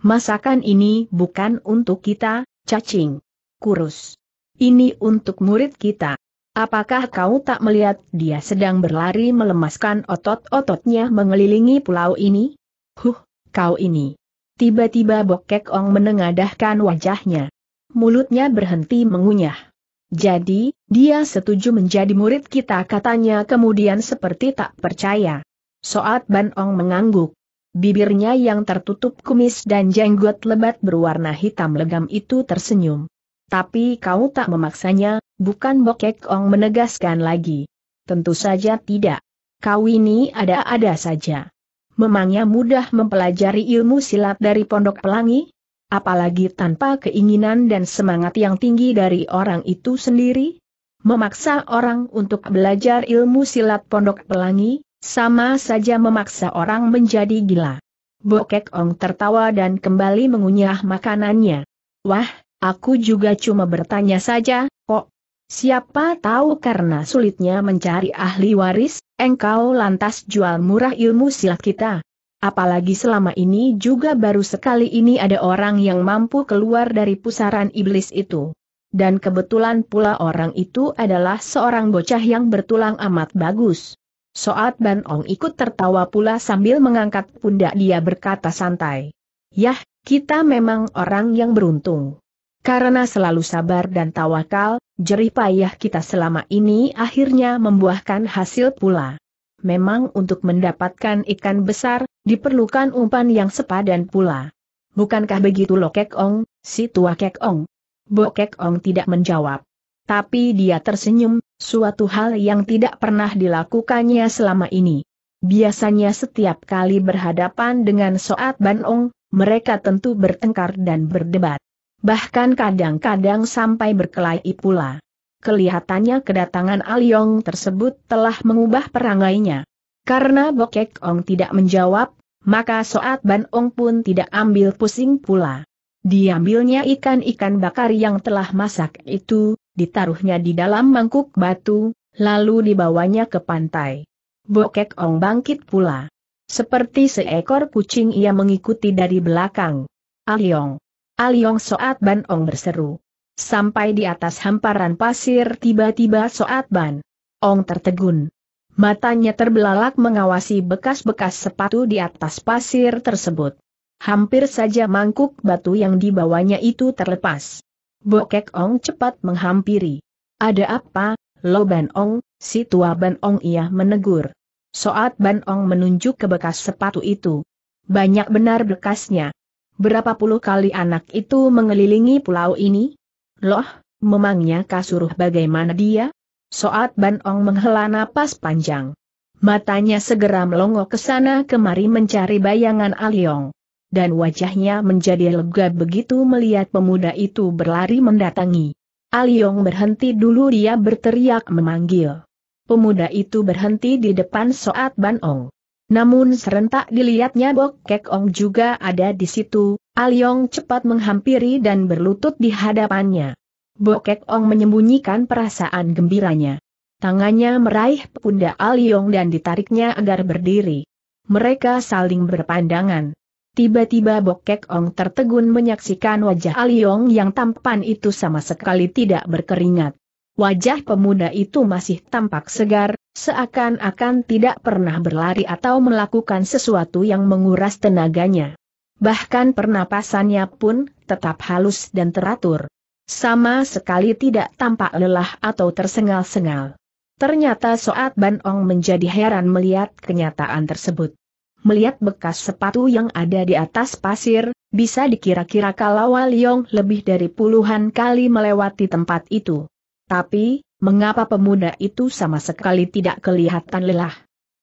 [SPEAKER 1] Masakan ini bukan untuk kita, cacing. Kurus. Ini untuk murid kita. Apakah kau tak melihat dia sedang berlari melemaskan otot-ototnya mengelilingi pulau ini? Huh, kau ini. Tiba-tiba Bokek Ong menengadahkan wajahnya. Mulutnya berhenti mengunyah. Jadi, dia setuju menjadi murid kita katanya kemudian seperti tak percaya. Soat Ban Ong mengangguk. Bibirnya yang tertutup kumis dan jenggot lebat berwarna hitam legam itu tersenyum. Tapi kau tak memaksanya, bukan Bokek Ong menegaskan lagi. Tentu saja tidak. Kau ini ada-ada saja. Memangnya mudah mempelajari ilmu silat dari Pondok Pelangi? Apalagi tanpa keinginan dan semangat yang tinggi dari orang itu sendiri? Memaksa orang untuk belajar ilmu silat Pondok Pelangi, sama saja memaksa orang menjadi gila. Bokek Ong tertawa dan kembali mengunyah makanannya. Wah, Aku juga cuma bertanya saja, kok. Siapa tahu karena sulitnya mencari ahli waris, engkau lantas jual murah ilmu silat kita. Apalagi selama ini juga baru sekali ini ada orang yang mampu keluar dari pusaran iblis itu. Dan kebetulan pula orang itu adalah seorang bocah yang bertulang amat bagus. Soat Ban Ong ikut tertawa pula sambil mengangkat pundak dia berkata santai. Yah, kita memang orang yang beruntung. Karena selalu sabar dan tawakal, jerih payah kita selama ini akhirnya membuahkan hasil pula. Memang untuk mendapatkan ikan besar, diperlukan umpan yang sepadan pula. Bukankah begitu Lokek Ong, si tua Kek Ong? Kek Ong tidak menjawab. Tapi dia tersenyum, suatu hal yang tidak pernah dilakukannya selama ini. Biasanya setiap kali berhadapan dengan Soat Ban Ong, mereka tentu bertengkar dan berdebat. Bahkan kadang-kadang sampai berkelahi pula. Kelihatannya kedatangan Aliong tersebut telah mengubah perangainya. Karena Bokek Ong tidak menjawab, maka Soat Ban Ong pun tidak ambil pusing pula. Diambilnya ikan-ikan bakar yang telah masak itu, ditaruhnya di dalam mangkuk batu, lalu dibawanya ke pantai. Bokek Ong bangkit pula. Seperti seekor kucing ia mengikuti dari belakang. Aliong. Aliong Soat Ban Ong berseru. Sampai di atas hamparan pasir tiba-tiba Soat Ban. Ong tertegun. Matanya terbelalak mengawasi bekas-bekas sepatu di atas pasir tersebut. Hampir saja mangkuk batu yang dibawanya itu terlepas. Bokek Ong cepat menghampiri. Ada apa, Lo Ban Ong, si tua Ban Ong ia menegur. Soat Ban Ong menunjuk ke bekas sepatu itu. Banyak benar bekasnya. Berapa puluh kali anak itu mengelilingi pulau ini? Loh, memangnya kasuruh bagaimana dia? Soat Ban Ong menghela napas panjang. Matanya segera melongo ke sana kemari mencari bayangan Aliong. Dan wajahnya menjadi lega begitu melihat pemuda itu berlari mendatangi. Aliong berhenti dulu dia berteriak memanggil. Pemuda itu berhenti di depan Soat Ban Ong. Namun serentak dilihatnya Bok Kek Ong juga ada di situ, Aliong ah cepat menghampiri dan berlutut di hadapannya. Bok Kek Ong menyembunyikan perasaan gembiranya. Tangannya meraih pundak Aliong ah dan ditariknya agar berdiri. Mereka saling berpandangan. Tiba-tiba Bok Kek Ong tertegun menyaksikan wajah Aliong ah yang tampan itu sama sekali tidak berkeringat. Wajah pemuda itu masih tampak segar, seakan-akan tidak pernah berlari atau melakukan sesuatu yang menguras tenaganya. Bahkan pernapasannya pun tetap halus dan teratur. Sama sekali tidak tampak lelah atau tersengal-sengal. Ternyata Soat Ban Ong menjadi heran melihat kenyataan tersebut. Melihat bekas sepatu yang ada di atas pasir, bisa dikira-kira kalau Waliong lebih dari puluhan kali melewati tempat itu. Tapi, mengapa pemuda itu sama sekali tidak kelihatan lelah.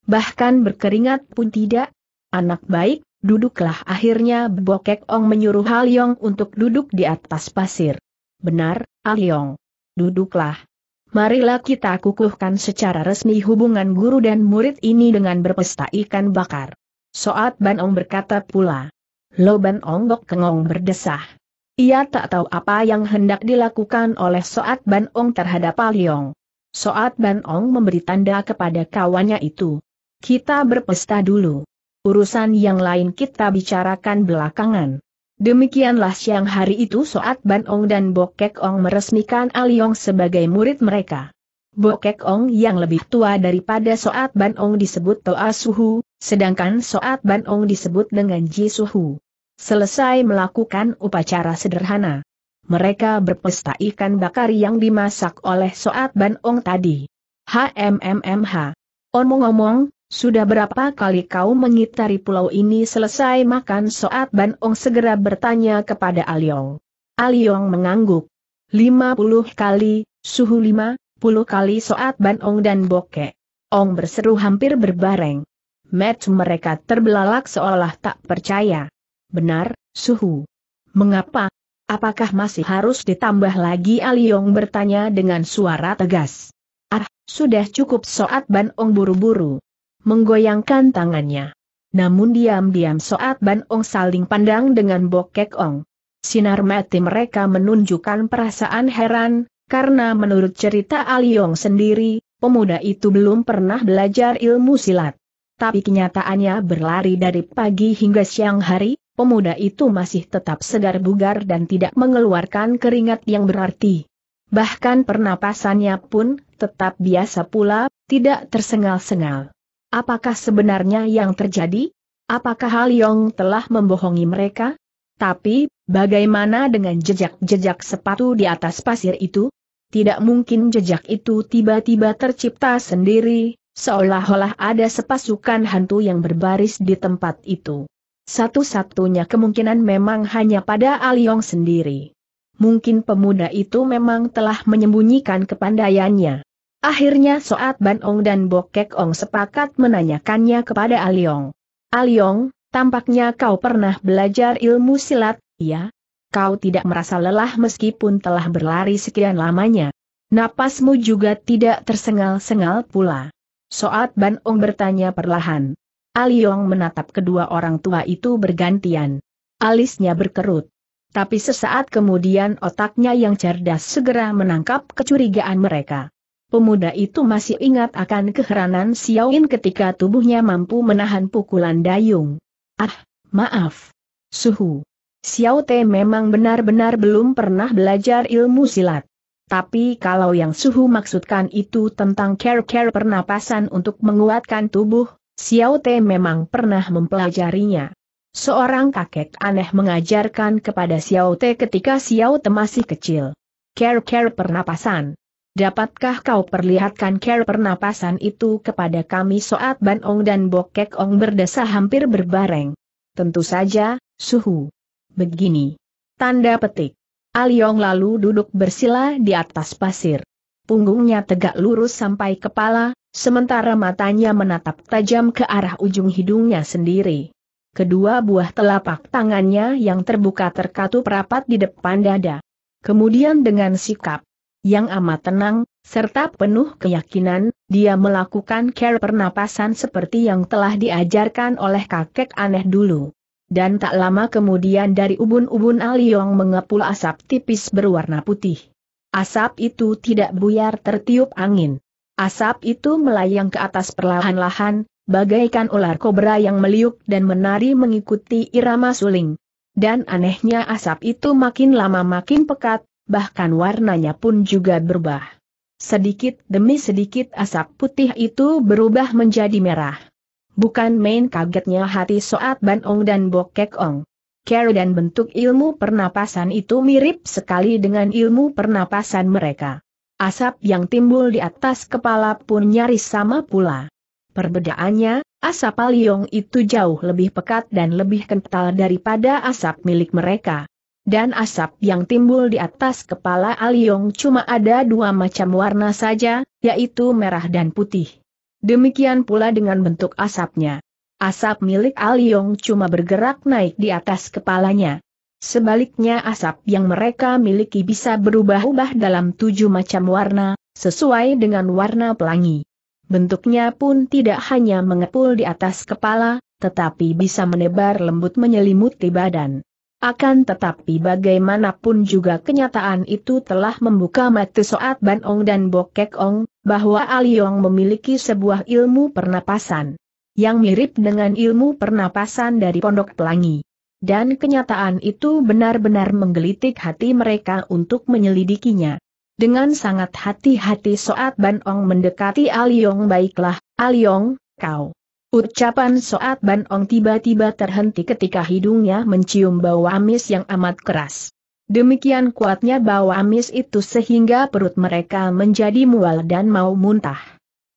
[SPEAKER 1] Bahkan berkeringat pun tidak. Anak baik, duduklah akhirnya Bokek Ong menyuruh Halyong untuk duduk di atas pasir. Benar, Halyong. Duduklah. Marilah kita kukuhkan secara resmi hubungan guru dan murid ini dengan berpesta ikan bakar. Soat Banong berkata pula. Lo Ong Bok Kengong berdesah. Ia tak tahu apa yang hendak dilakukan oleh Soat Ban Ong terhadap Aliong. Soat Ban Ong memberi tanda kepada kawannya itu. Kita berpesta dulu. Urusan yang lain kita bicarakan belakangan. Demikianlah siang hari itu Soat Ban Ong dan Bokek Ong meresmikan Aliong sebagai murid mereka. Bokek Ong yang lebih tua daripada Soat Ban Ong disebut Toa Suhu, sedangkan Soat Ban Ong disebut dengan Ji Suhu. Selesai melakukan upacara sederhana. Mereka berpesta ikan bakar yang dimasak oleh Soat Ban Ong tadi. HMMMH. Omong-omong, sudah berapa kali kau mengitari pulau ini selesai makan Soat Ban Ong segera bertanya kepada Aliong. Aliong mengangguk. 50 kali, suhu 50 kali Soat Ban Ong dan Boke. Ong berseru hampir berbareng. Match mereka terbelalak seolah tak percaya. Benar, Suhu. Mengapa? Apakah masih harus ditambah lagi Aliong bertanya dengan suara tegas. Ah, sudah cukup Soat Ban Ong buru-buru. Menggoyangkan tangannya. Namun diam-diam Soat Ban Ong saling pandang dengan Bokek Ong. Sinar mati mereka menunjukkan perasaan heran, karena menurut cerita Aliong sendiri, pemuda itu belum pernah belajar ilmu silat. Tapi kenyataannya berlari dari pagi hingga siang hari, pemuda itu masih tetap segar bugar dan tidak mengeluarkan keringat yang berarti. Bahkan pernapasannya pun tetap biasa pula, tidak tersengal-sengal. Apakah sebenarnya yang terjadi? Apakah Hal Yong telah membohongi mereka? Tapi, bagaimana dengan jejak-jejak sepatu di atas pasir itu? Tidak mungkin jejak itu tiba-tiba tercipta sendiri, seolah-olah ada sepasukan hantu yang berbaris di tempat itu. Satu-satunya kemungkinan memang hanya pada Aliong sendiri. Mungkin pemuda itu memang telah menyembunyikan kepandaiannya. Akhirnya Soat Ban Ong dan Bokek Ong sepakat menanyakannya kepada Aliong. Aliong, tampaknya kau pernah belajar ilmu silat, ya? Kau tidak merasa lelah meskipun telah berlari sekian lamanya. Napasmu juga tidak tersengal-sengal pula. Soat Ban Ong bertanya perlahan. Aliong menatap kedua orang tua itu bergantian. Alisnya berkerut. Tapi sesaat kemudian otaknya yang cerdas segera menangkap kecurigaan mereka. Pemuda itu masih ingat akan keheranan Xiaoin ketika tubuhnya mampu menahan pukulan dayung. Ah, maaf. Suhu. Xiao Te memang benar-benar belum pernah belajar ilmu silat. Tapi kalau yang suhu maksudkan itu tentang care-care pernapasan untuk menguatkan tubuh, Xiao Te memang pernah mempelajarinya. Seorang kakek aneh mengajarkan kepada Xiao Te ketika Xiao Te masih kecil. Care-care pernapasan. Dapatkah kau perlihatkan care pernapasan itu kepada kami Soat Ban Ong dan Bokek Ong berdesa hampir berbareng? Tentu saja, suhu. Begini. Tanda petik. Aliong lalu duduk bersila di atas pasir. Punggungnya tegak lurus sampai kepala, sementara matanya menatap tajam ke arah ujung hidungnya sendiri. Kedua buah telapak tangannya yang terbuka terkatup rapat di depan dada. Kemudian dengan sikap yang amat tenang, serta penuh keyakinan, dia melakukan care pernapasan seperti yang telah diajarkan oleh kakek aneh dulu. Dan tak lama kemudian dari ubun-ubun Aliong mengepul asap tipis berwarna putih. Asap itu tidak buyar tertiup angin. Asap itu melayang ke atas perlahan-lahan, bagaikan ular kobra yang meliuk dan menari mengikuti irama suling. Dan anehnya asap itu makin lama makin pekat, bahkan warnanya pun juga berubah. Sedikit demi sedikit asap putih itu berubah menjadi merah. Bukan main kagetnya hati Soat Ban Ong dan Bokek Ong. Cara dan bentuk ilmu pernapasan itu mirip sekali dengan ilmu pernapasan mereka. Asap yang timbul di atas kepala pun nyaris sama pula. Perbedaannya, asap Aliong itu jauh lebih pekat dan lebih kental daripada asap milik mereka. Dan asap yang timbul di atas kepala Aliong cuma ada dua macam warna saja, yaitu merah dan putih. Demikian pula dengan bentuk asapnya. Asap milik Aliong cuma bergerak naik di atas kepalanya. Sebaliknya asap yang mereka miliki bisa berubah-ubah dalam tujuh macam warna, sesuai dengan warna pelangi. Bentuknya pun tidak hanya mengepul di atas kepala, tetapi bisa menebar lembut menyelimuti badan. Akan tetapi bagaimanapun juga kenyataan itu telah membuka mata Soat Ban Ong dan Bokek Ong, bahwa Aliong memiliki sebuah ilmu pernapasan. Yang mirip dengan ilmu pernapasan dari Pondok Pelangi dan kenyataan itu benar-benar menggelitik hati mereka untuk menyelidikinya. Dengan sangat hati-hati Soat Ban Ong mendekati Aliong baiklah, Aliong, kau. Ucapan Soat Ban Ong tiba-tiba terhenti ketika hidungnya mencium bau amis yang amat keras. Demikian kuatnya bau amis itu sehingga perut mereka menjadi mual dan mau muntah.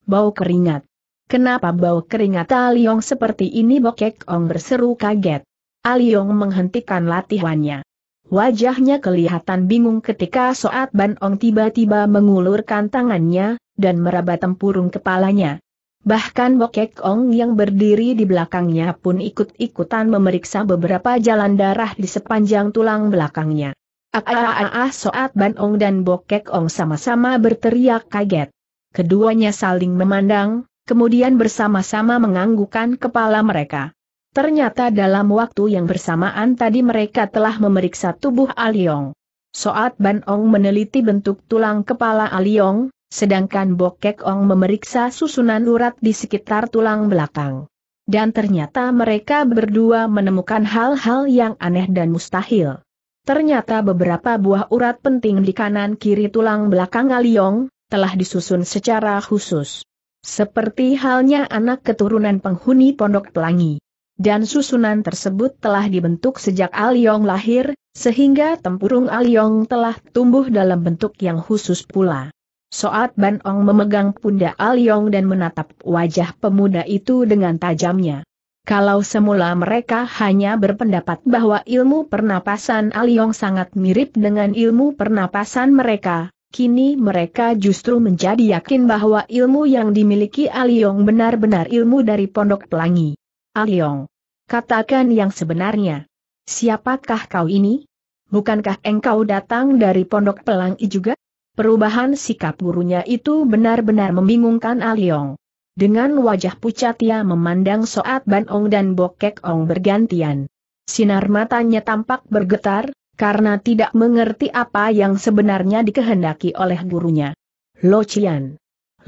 [SPEAKER 1] Bau keringat. Kenapa bau keringat Aliong seperti ini Bokek Ong berseru kaget. Aliong menghentikan latihannya. Wajahnya kelihatan bingung ketika Soat Ban Ong tiba-tiba mengulurkan tangannya, dan meraba tempurung kepalanya. Bahkan Bokek Ong yang berdiri di belakangnya pun ikut-ikutan memeriksa beberapa jalan darah di sepanjang tulang belakangnya. Ah, ah, ah, ah Soat Ban Ong dan Bokek Ong sama-sama berteriak kaget. Keduanya saling memandang, kemudian bersama-sama menganggukkan kepala mereka. Ternyata dalam waktu yang bersamaan tadi mereka telah memeriksa tubuh Aliong. Soat Ban Ong meneliti bentuk tulang kepala Aliong, sedangkan Bokek Ong memeriksa susunan urat di sekitar tulang belakang. Dan ternyata mereka berdua menemukan hal-hal yang aneh dan mustahil. Ternyata beberapa buah urat penting di kanan-kiri tulang belakang Aliong, telah disusun secara khusus. Seperti halnya anak keturunan penghuni Pondok Pelangi dan susunan tersebut telah dibentuk sejak Aliong lahir, sehingga tempurung Aliong telah tumbuh dalam bentuk yang khusus pula. Soat Ban Ong memegang pundak Aliong dan menatap wajah pemuda itu dengan tajamnya. Kalau semula mereka hanya berpendapat bahwa ilmu pernapasan Aliong sangat mirip dengan ilmu pernapasan mereka, Kini mereka justru menjadi yakin bahwa ilmu yang dimiliki Aliong benar-benar ilmu dari Pondok Pelangi. Aliong. Katakan yang sebenarnya. Siapakah kau ini? Bukankah engkau datang dari pondok pelangi juga? Perubahan sikap gurunya itu benar-benar membingungkan Aliong. Dengan wajah pucat ia memandang Soat Banong dan Bokek Ong bergantian. Sinar matanya tampak bergetar, karena tidak mengerti apa yang sebenarnya dikehendaki oleh gurunya. Lo Cian.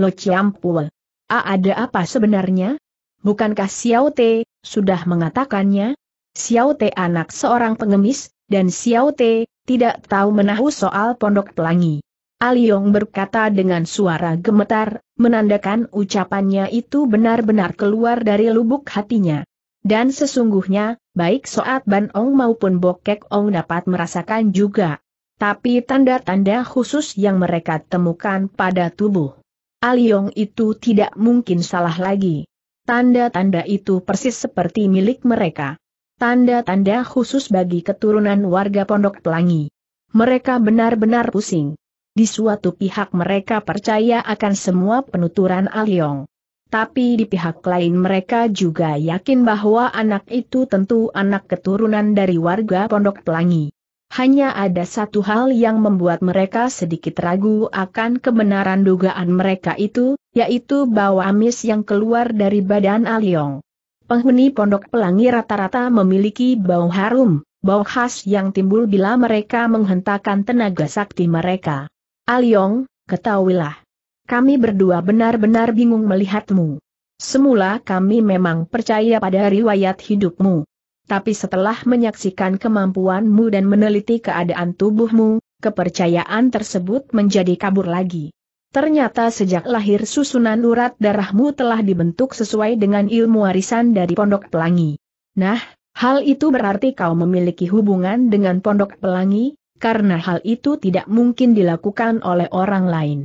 [SPEAKER 1] Lo Ciampul. A ada apa sebenarnya? Bukankah Xiao Te, sudah mengatakannya? Xiao Te anak seorang pengemis, dan Xiao Te, tidak tahu menahu soal pondok pelangi. Aliong berkata dengan suara gemetar, menandakan ucapannya itu benar-benar keluar dari lubuk hatinya. Dan sesungguhnya, baik Soat Ban Ong maupun Bokek Ong dapat merasakan juga. Tapi tanda-tanda khusus yang mereka temukan pada tubuh Aliong itu tidak mungkin salah lagi. Tanda-tanda itu persis seperti milik mereka. Tanda-tanda khusus bagi keturunan warga Pondok Pelangi. Mereka benar-benar pusing. Di suatu pihak mereka percaya akan semua penuturan Aliong. Tapi di pihak lain mereka juga yakin bahwa anak itu tentu anak keturunan dari warga Pondok Pelangi. Hanya ada satu hal yang membuat mereka sedikit ragu akan kebenaran dugaan mereka itu, yaitu bau amis yang keluar dari badan Aliong. Penghuni pondok pelangi rata-rata memiliki bau harum, bau khas yang timbul bila mereka menghentakkan tenaga sakti mereka. Aliong, ketahuilah. Kami berdua benar-benar bingung melihatmu. Semula kami memang percaya pada riwayat hidupmu. Tapi setelah menyaksikan kemampuanmu dan meneliti keadaan tubuhmu, kepercayaan tersebut menjadi kabur lagi. Ternyata sejak lahir susunan urat darahmu telah dibentuk sesuai dengan ilmu warisan dari Pondok Pelangi. Nah, hal itu berarti kau memiliki hubungan dengan Pondok Pelangi, karena hal itu tidak mungkin dilakukan oleh orang lain.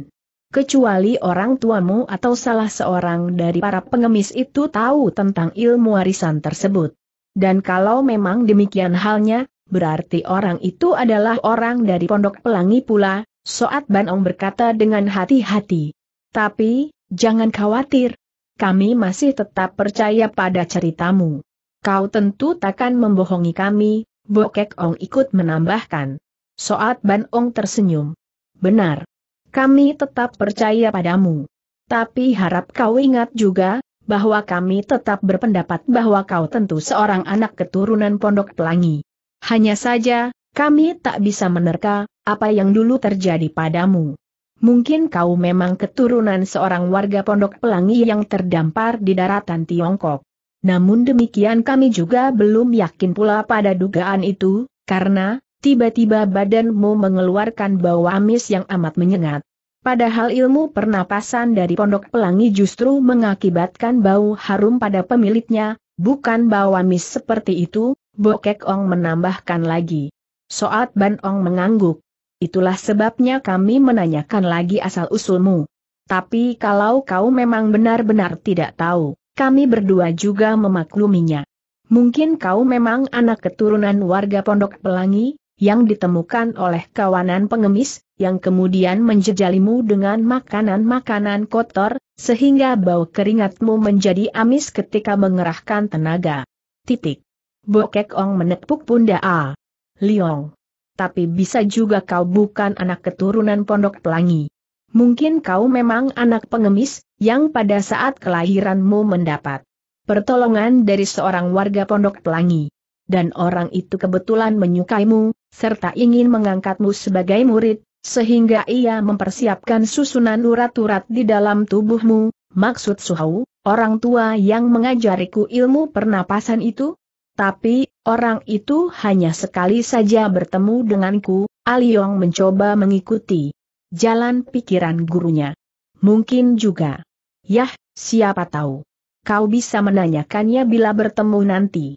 [SPEAKER 1] Kecuali orang tuamu atau salah seorang dari para pengemis itu tahu tentang ilmu warisan tersebut. Dan kalau memang demikian halnya, berarti orang itu adalah orang dari Pondok Pelangi pula, Soat Banong berkata dengan hati-hati. Tapi, jangan khawatir. Kami masih tetap percaya pada ceritamu. Kau tentu takkan membohongi kami, Bokek Ong ikut menambahkan. Soat Ban Ong tersenyum. Benar. Kami tetap percaya padamu. Tapi harap kau ingat juga, bahwa kami tetap berpendapat bahwa kau tentu seorang anak keturunan Pondok Pelangi. Hanya saja, kami tak bisa menerka apa yang dulu terjadi padamu. Mungkin kau memang keturunan seorang warga Pondok Pelangi yang terdampar di daratan Tiongkok. Namun demikian kami juga belum yakin pula pada dugaan itu, karena, tiba-tiba badanmu mengeluarkan bau amis yang amat menyengat. Padahal ilmu pernapasan dari pondok pelangi justru mengakibatkan bau harum pada pemiliknya, bukan bau amis seperti itu, Bokek Ong menambahkan lagi. Soat Ban Ong mengangguk. Itulah sebabnya kami menanyakan lagi asal-usulmu. Tapi kalau kau memang benar-benar tidak tahu, kami berdua juga memakluminya. Mungkin kau memang anak keturunan warga Pondok Pelangi, yang ditemukan oleh kawanan pengemis, yang kemudian menjejalimu dengan makanan-makanan kotor, sehingga bau keringatmu menjadi amis ketika mengerahkan tenaga. Titik. Bokek Ong menepuk punda A. Liong. Tapi bisa juga kau bukan anak keturunan pondok pelangi. Mungkin kau memang anak pengemis, yang pada saat kelahiranmu mendapat pertolongan dari seorang warga pondok pelangi dan orang itu kebetulan menyukaimu, serta ingin mengangkatmu sebagai murid, sehingga ia mempersiapkan susunan urat-urat di dalam tubuhmu, maksud Suhau, orang tua yang mengajariku ilmu pernapasan itu? Tapi, orang itu hanya sekali saja bertemu denganku, Aliong mencoba mengikuti jalan pikiran gurunya. Mungkin juga. Yah, siapa tahu. Kau bisa menanyakannya bila bertemu nanti.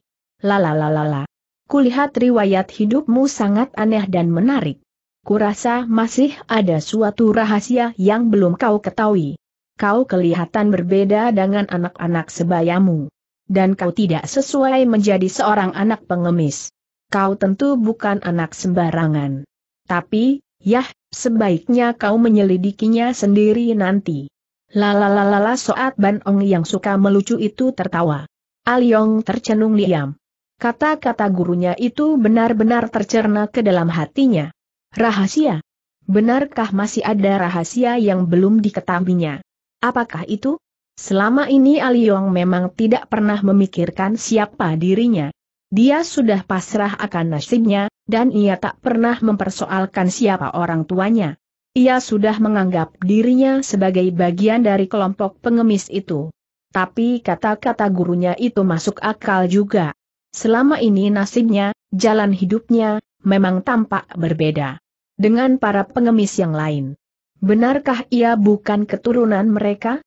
[SPEAKER 1] Lalalalala kulihat riwayat hidupmu sangat aneh dan menarik. Kurasa masih ada suatu rahasia yang belum kau ketahui. Kau kelihatan berbeda dengan anak-anak sebayamu. Dan kau tidak sesuai menjadi seorang anak pengemis. Kau tentu bukan anak sembarangan. Tapi, yah, sebaiknya kau menyelidikinya sendiri nanti. Lalalalala soat Ban Ong yang suka melucu itu tertawa. Aliong tercenung diam. Kata-kata gurunya itu benar-benar tercerna ke dalam hatinya. Rahasia. Benarkah masih ada rahasia yang belum diketahuinya? Apakah itu? Selama ini Aliong memang tidak pernah memikirkan siapa dirinya. Dia sudah pasrah akan nasibnya, dan ia tak pernah mempersoalkan siapa orang tuanya. Ia sudah menganggap dirinya sebagai bagian dari kelompok pengemis itu. Tapi kata-kata gurunya itu masuk akal juga. Selama ini nasibnya, jalan hidupnya, memang tampak berbeda dengan para pengemis yang lain. Benarkah ia bukan keturunan mereka?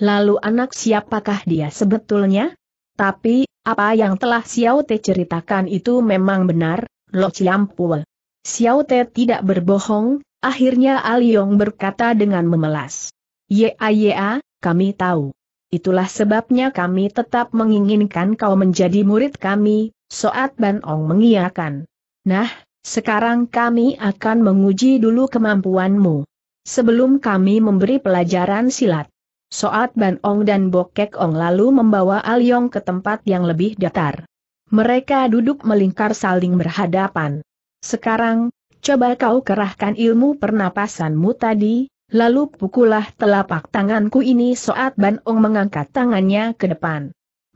[SPEAKER 1] Lalu anak siapakah dia sebetulnya? Tapi, apa yang telah Xiao Te ceritakan itu memang benar, Lo Ciampul. Xiao Te tidak berbohong, akhirnya Aliong berkata dengan memelas. Ya, ya, kami tahu. Itulah sebabnya kami tetap menginginkan kau menjadi murid kami, Soat Ban Ong mengiakan. Nah, sekarang kami akan menguji dulu kemampuanmu. Sebelum kami memberi pelajaran silat, Soat Ban Ong dan Bokek Ong lalu membawa Al Yong ke tempat yang lebih datar. Mereka duduk melingkar saling berhadapan. Sekarang, coba kau kerahkan ilmu pernapasanmu tadi, Lalu pukullah telapak tanganku ini saat Ban Ong mengangkat tangannya ke depan.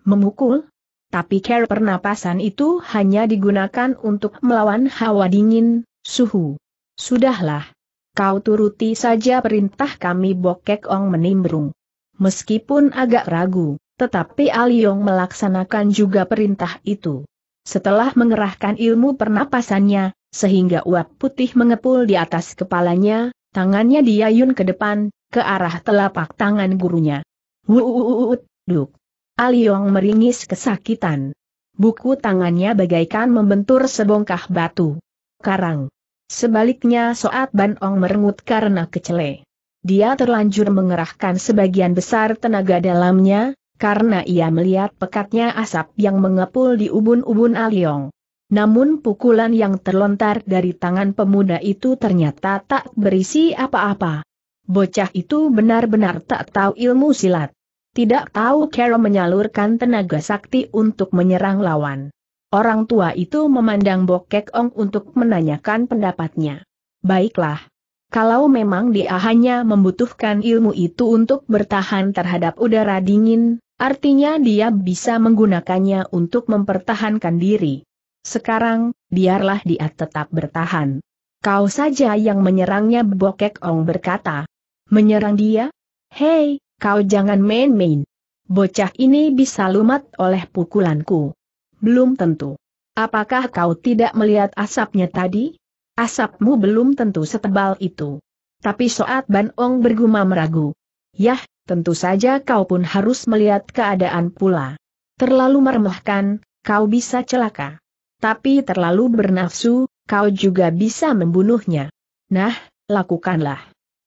[SPEAKER 1] Memukul? Tapi care pernapasan itu hanya digunakan untuk melawan hawa dingin, suhu. Sudahlah. Kau turuti saja perintah kami Bokek Ong menimbrung. Meskipun agak ragu, tetapi Aliong melaksanakan juga perintah itu. Setelah mengerahkan ilmu pernapasannya, sehingga uap putih mengepul di atas kepalanya, Tangannya diayun ke depan, ke arah telapak tangan gurunya. Wuuuut, duk. Aliong ah meringis kesakitan. Buku tangannya bagaikan membentur sebongkah batu. Karang. Sebaliknya Soat Banong merengut karena kecele. Dia terlanjur mengerahkan sebagian besar tenaga dalamnya, karena ia melihat pekatnya asap yang mengepul di ubun-ubun Aliong. Ah namun pukulan yang terlontar dari tangan pemuda itu ternyata tak berisi apa-apa. Bocah itu benar-benar tak tahu ilmu silat. Tidak tahu Carol menyalurkan tenaga sakti untuk menyerang lawan. Orang tua itu memandang Bokek Ong untuk menanyakan pendapatnya. Baiklah. Kalau memang dia hanya membutuhkan ilmu itu untuk bertahan terhadap udara dingin, artinya dia bisa menggunakannya untuk mempertahankan diri. Sekarang, biarlah dia tetap bertahan. Kau saja yang menyerangnya Bokek Ong berkata. Menyerang dia? Hei, kau jangan main-main. Bocah ini bisa lumat oleh pukulanku. Belum tentu. Apakah kau tidak melihat asapnya tadi? Asapmu belum tentu setebal itu. Tapi saat Ban Ong bergumam ragu. Yah, tentu saja kau pun harus melihat keadaan pula. Terlalu meremehkan, kau bisa celaka tapi terlalu bernafsu, kau juga bisa membunuhnya. Nah, lakukanlah.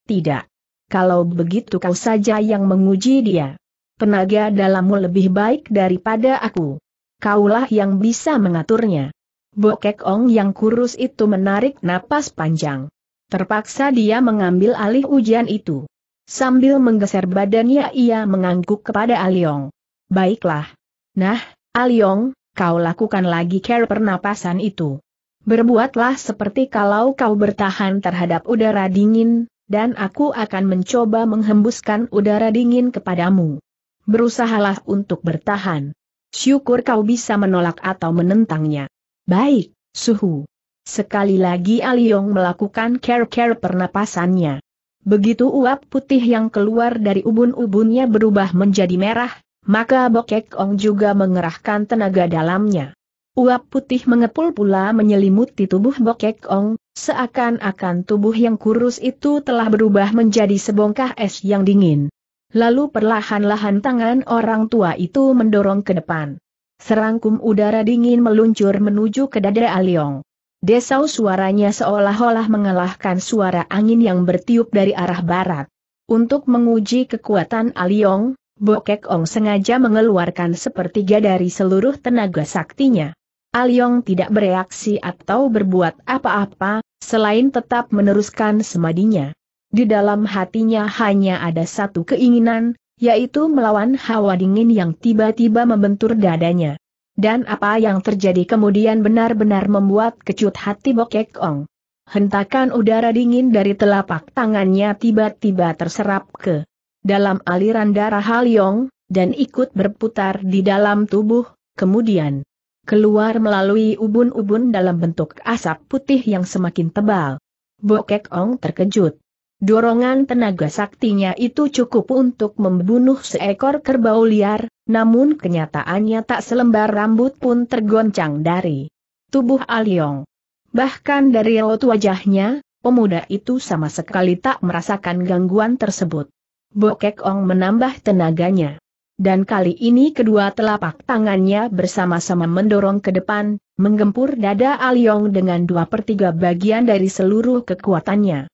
[SPEAKER 1] Tidak. Kalau begitu kau saja yang menguji dia. Tenaga dalammu lebih baik daripada aku. Kaulah yang bisa mengaturnya. Bokek Ong yang kurus itu menarik napas panjang. Terpaksa dia mengambil alih ujian itu. Sambil menggeser badannya ia mengangguk kepada Aliong. Baiklah. Nah, Aliong, kau lakukan lagi care pernapasan itu. Berbuatlah seperti kalau kau bertahan terhadap udara dingin, dan aku akan mencoba menghembuskan udara dingin kepadamu. Berusahalah untuk bertahan. Syukur kau bisa menolak atau menentangnya. Baik, suhu. Sekali lagi Aliong melakukan care-care pernapasannya. Begitu uap putih yang keluar dari ubun-ubunnya berubah menjadi merah, maka Bokek Ong juga mengerahkan tenaga dalamnya. Uap putih mengepul pula menyelimuti tubuh Bokek Ong, seakan-akan tubuh yang kurus itu telah berubah menjadi sebongkah es yang dingin. Lalu perlahan-lahan tangan orang tua itu mendorong ke depan. Serangkum udara dingin meluncur menuju ke dada Aliong. Desau suaranya seolah-olah mengalahkan suara angin yang bertiup dari arah barat. Untuk menguji kekuatan Aliong, Bokek Ong sengaja mengeluarkan sepertiga dari seluruh tenaga saktinya. Aliong tidak bereaksi atau berbuat apa-apa, selain tetap meneruskan semadinya. Di dalam hatinya hanya ada satu keinginan, yaitu melawan hawa dingin yang tiba-tiba membentur dadanya. Dan apa yang terjadi kemudian benar-benar membuat kecut hati Bokek Ong. Hentakan udara dingin dari telapak tangannya tiba-tiba terserap ke dalam aliran darah Halyong, dan ikut berputar di dalam tubuh, kemudian keluar melalui ubun-ubun dalam bentuk asap putih yang semakin tebal. Bokek Ong terkejut. Dorongan tenaga saktinya itu cukup untuk membunuh seekor kerbau liar, namun kenyataannya tak selembar rambut pun tergoncang dari tubuh Aliong. Bahkan dari raut wajahnya, pemuda itu sama sekali tak merasakan gangguan tersebut. Bokek Ong menambah tenaganya. Dan kali ini kedua telapak tangannya bersama-sama mendorong ke depan, menggempur dada Aliong ah dengan dua per tiga bagian dari seluruh kekuatannya.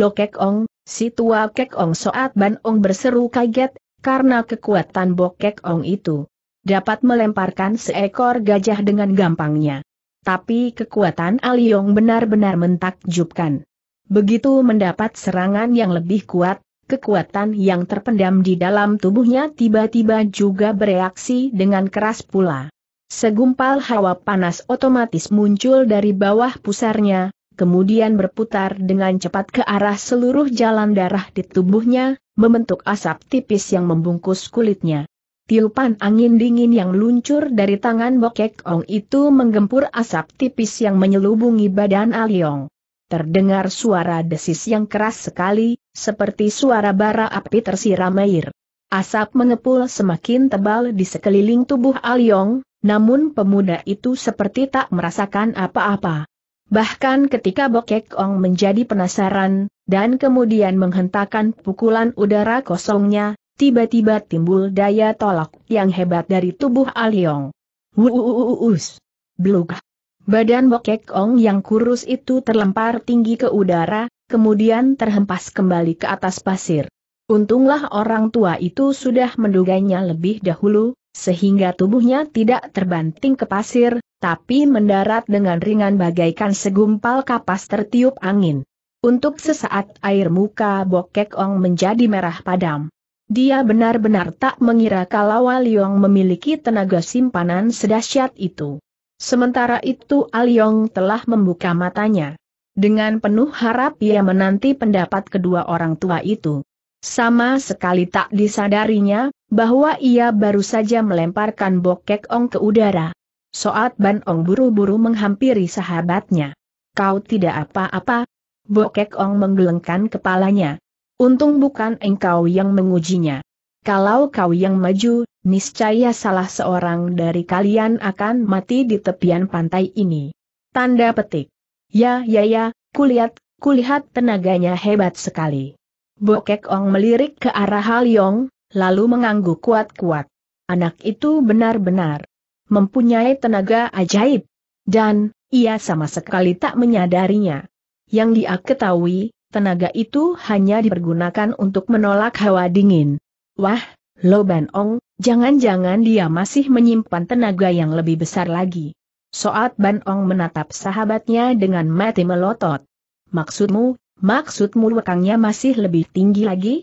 [SPEAKER 1] Lo Kek Ong, si tua Kek Ong Soat Ban Ong berseru kaget, karena kekuatan Bokek Ong itu dapat melemparkan seekor gajah dengan gampangnya. Tapi kekuatan Aliong ah benar-benar mentakjubkan. Begitu mendapat serangan yang lebih kuat, Kekuatan yang terpendam di dalam tubuhnya tiba-tiba juga bereaksi dengan keras pula. Segumpal hawa panas otomatis muncul dari bawah pusarnya, kemudian berputar dengan cepat ke arah seluruh jalan darah di tubuhnya, membentuk asap tipis yang membungkus kulitnya. Tiupan angin dingin yang luncur dari tangan Bokek Ong itu menggempur asap tipis yang menyelubungi badan Aliong. Terdengar suara desis yang keras sekali, seperti suara bara api tersiram air. Asap mengepul semakin tebal di sekeliling tubuh Aliong, namun pemuda itu seperti tak merasakan apa-apa. Bahkan ketika Bokek Ong menjadi penasaran, dan kemudian menghentakkan pukulan udara kosongnya, tiba-tiba timbul daya tolak yang hebat dari tubuh Aliong. Wuuuus! Blug! Badan Bokek Ong yang kurus itu terlempar tinggi ke udara, kemudian terhempas kembali ke atas pasir. Untunglah orang tua itu sudah menduganya lebih dahulu, sehingga tubuhnya tidak terbanting ke pasir, tapi mendarat dengan ringan bagaikan segumpal kapas tertiup angin. Untuk sesaat air muka Bokek Ong menjadi merah padam. Dia benar-benar tak mengira kalau Aliong memiliki tenaga simpanan sedahsyat itu. Sementara itu Aliong telah membuka matanya. Dengan penuh harap ia menanti pendapat kedua orang tua itu. Sama sekali tak disadarinya, bahwa ia baru saja melemparkan bokek ong ke udara. Soat Ban Ong buru-buru menghampiri sahabatnya. Kau tidak apa-apa? Bokek Ong menggelengkan kepalanya. Untung bukan engkau yang mengujinya. Kalau kau yang maju, niscaya salah seorang dari kalian akan mati di tepian pantai ini. Tanda petik. Ya ya ya, kulihat, kulihat tenaganya hebat sekali. Bokek Ong melirik ke arah Hal Yong, lalu mengangguk kuat-kuat. Anak itu benar-benar mempunyai tenaga ajaib. Dan, ia sama sekali tak menyadarinya. Yang dia ketahui, tenaga itu hanya dipergunakan untuk menolak hawa dingin. Wah, Lo Ban Ong, jangan-jangan dia masih menyimpan tenaga yang lebih besar lagi. Soat Ong menatap sahabatnya dengan mati melotot. Maksudmu, maksudmu lekangnya masih lebih tinggi lagi?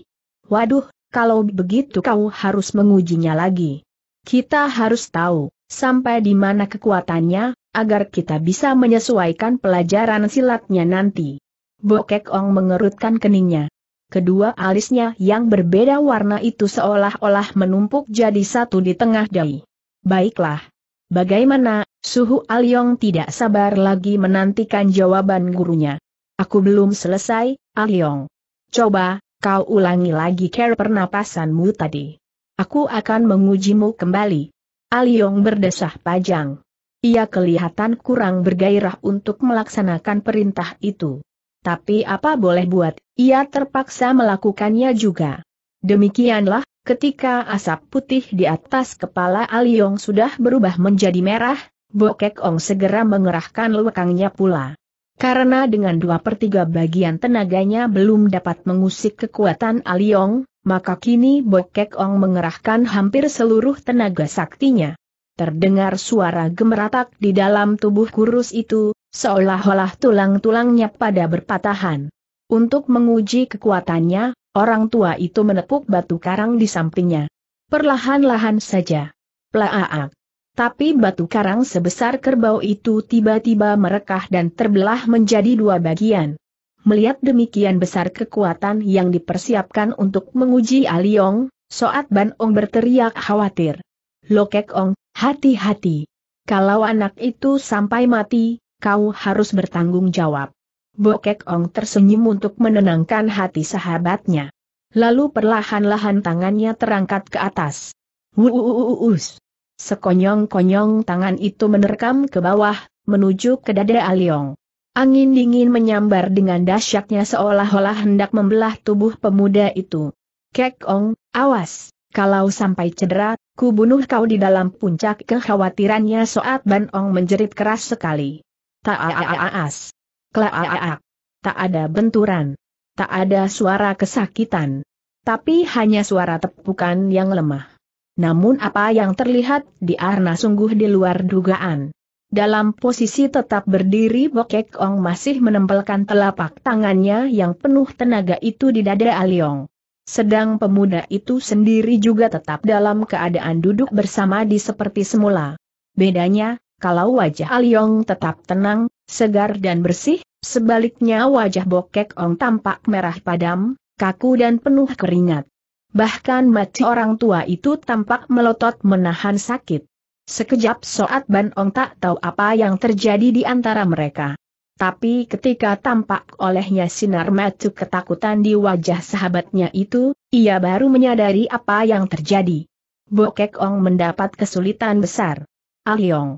[SPEAKER 1] Waduh, kalau begitu kau harus mengujinya lagi. Kita harus tahu, sampai di mana kekuatannya, agar kita bisa menyesuaikan pelajaran silatnya nanti. Bokek Ong mengerutkan keningnya. Kedua alisnya yang berbeda warna itu seolah-olah menumpuk jadi satu di tengah dai. Baiklah. Bagaimana Suhu Aliong tidak sabar lagi menantikan jawaban gurunya. Aku belum selesai, Aliong. Coba, kau ulangi lagi care pernapasanmu tadi. Aku akan mengujimu kembali. Aliong berdesah pajang. Ia kelihatan kurang bergairah untuk melaksanakan perintah itu. Tapi apa boleh buat, ia terpaksa melakukannya juga. Demikianlah, ketika asap putih di atas kepala Aliong sudah berubah menjadi merah, Bokek Ong segera mengerahkan lekangnya pula. Karena dengan dua per tiga bagian tenaganya belum dapat mengusik kekuatan Aliong, maka kini Bokek Ong mengerahkan hampir seluruh tenaga saktinya. Terdengar suara gemeratak di dalam tubuh kurus itu, seolah-olah tulang-tulangnya pada berpatahan. Untuk menguji kekuatannya, orang tua itu menepuk batu karang di sampingnya. Perlahan-lahan saja. Plaaak tapi batu karang sebesar kerbau itu tiba-tiba merekah dan terbelah menjadi dua bagian. Melihat demikian besar kekuatan yang dipersiapkan untuk menguji Aliong, Soat Ban Ong berteriak khawatir. Lokek Ong, hati-hati. Kalau anak itu sampai mati, kau harus bertanggung jawab. Bokek Ong tersenyum untuk menenangkan hati sahabatnya. Lalu perlahan-lahan tangannya terangkat ke atas. Wuuuus. Sekonyong-konyong tangan itu menerkam ke bawah, menuju ke dada Aliong. Angin dingin menyambar dengan dahsyatnya seolah-olah hendak membelah tubuh pemuda itu. Kek Ong, awas, kalau sampai cedera, ku bunuh kau di dalam puncak kekhawatirannya Soat Ban Ong menjerit keras sekali. Ta'aaas. Klaaak. Tak ada benturan. Tak ada suara kesakitan. Tapi hanya suara tepukan yang lemah. Namun apa yang terlihat di Arna sungguh di luar dugaan. Dalam posisi tetap berdiri Bokek Ong masih menempelkan telapak tangannya yang penuh tenaga itu di dada Aliong. Sedang pemuda itu sendiri juga tetap dalam keadaan duduk bersama di seperti semula. Bedanya, kalau wajah Aliong tetap tenang, segar dan bersih, sebaliknya wajah Bokek Ong tampak merah padam, kaku dan penuh keringat bahkan mati orang tua itu tampak melotot menahan sakit. Sekejap Soat Ban Ong tak tahu apa yang terjadi di antara mereka. Tapi ketika tampak olehnya sinar matu ketakutan di wajah sahabatnya itu, ia baru menyadari apa yang terjadi. Bokek Ong mendapat kesulitan besar. Aliong, ah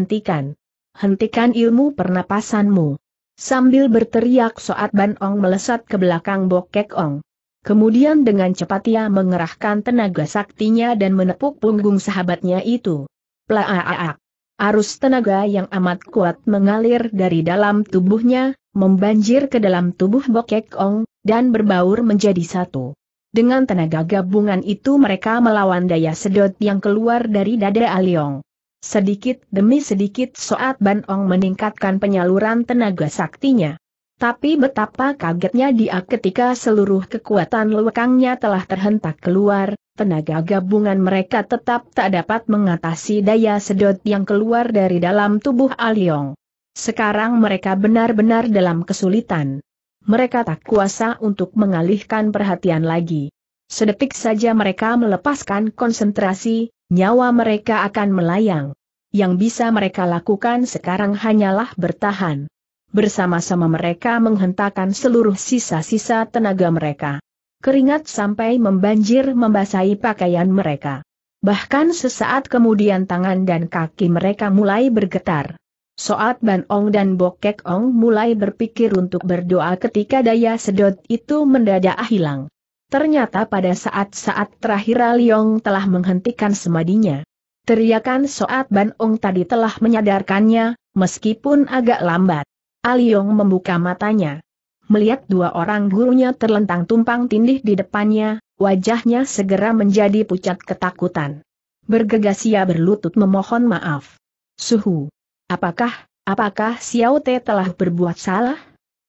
[SPEAKER 1] hentikan. Hentikan ilmu pernapasanmu. Sambil berteriak Soat Ban Ong melesat ke belakang Bokek Ong. Kemudian dengan cepat ia mengerahkan tenaga saktinya dan menepuk punggung sahabatnya itu. Plaaak. Arus tenaga yang amat kuat mengalir dari dalam tubuhnya, membanjir ke dalam tubuh Bokek Ong, dan berbaur menjadi satu. Dengan tenaga gabungan itu mereka melawan daya sedot yang keluar dari dada Aliong. Sedikit demi sedikit Soat Ban Ong meningkatkan penyaluran tenaga saktinya. Tapi betapa kagetnya dia ketika seluruh kekuatan lewekangnya telah terhentak keluar, tenaga gabungan mereka tetap tak dapat mengatasi daya sedot yang keluar dari dalam tubuh Aliong. Sekarang mereka benar-benar dalam kesulitan. Mereka tak kuasa untuk mengalihkan perhatian lagi. Sedetik saja mereka melepaskan konsentrasi, nyawa mereka akan melayang. Yang bisa mereka lakukan sekarang hanyalah bertahan bersama-sama mereka menghentakkan seluruh sisa-sisa tenaga mereka. Keringat sampai membanjir membasahi pakaian mereka. Bahkan sesaat kemudian tangan dan kaki mereka mulai bergetar. Soat Ban Ong dan Bokek Ong mulai berpikir untuk berdoa ketika daya sedot itu mendadak hilang. Ternyata pada saat-saat terakhir Aliong telah menghentikan semadinya. Teriakan Soat Ban Ong tadi telah menyadarkannya, meskipun agak lambat. Aliong membuka matanya. Melihat dua orang gurunya terlentang tumpang tindih di depannya, wajahnya segera menjadi pucat ketakutan. Bergegas ia berlutut memohon maaf. Suhu. Apakah, apakah Xiao Te telah berbuat salah?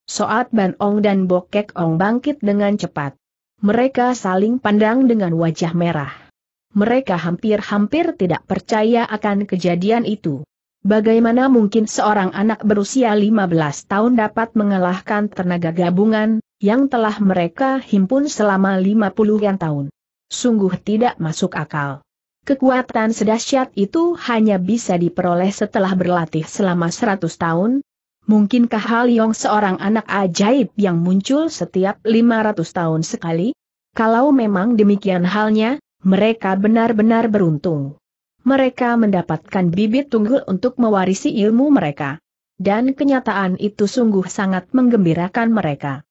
[SPEAKER 1] Soat Ban Ong dan Bokek Ong bangkit dengan cepat. Mereka saling pandang dengan wajah merah. Mereka hampir-hampir tidak percaya akan kejadian itu. Bagaimana mungkin seorang anak berusia 15 tahun dapat mengalahkan tenaga gabungan, yang telah mereka himpun selama 50-an tahun? Sungguh tidak masuk akal. Kekuatan sedahsyat itu hanya bisa diperoleh setelah berlatih selama 100 tahun, Mungkinkah Hal Yong seorang anak ajaib yang muncul setiap 500 tahun sekali? Kalau memang demikian halnya, mereka benar-benar beruntung mereka mendapatkan bibit tunggul untuk mewarisi ilmu mereka. Dan kenyataan itu sungguh sangat menggembirakan mereka.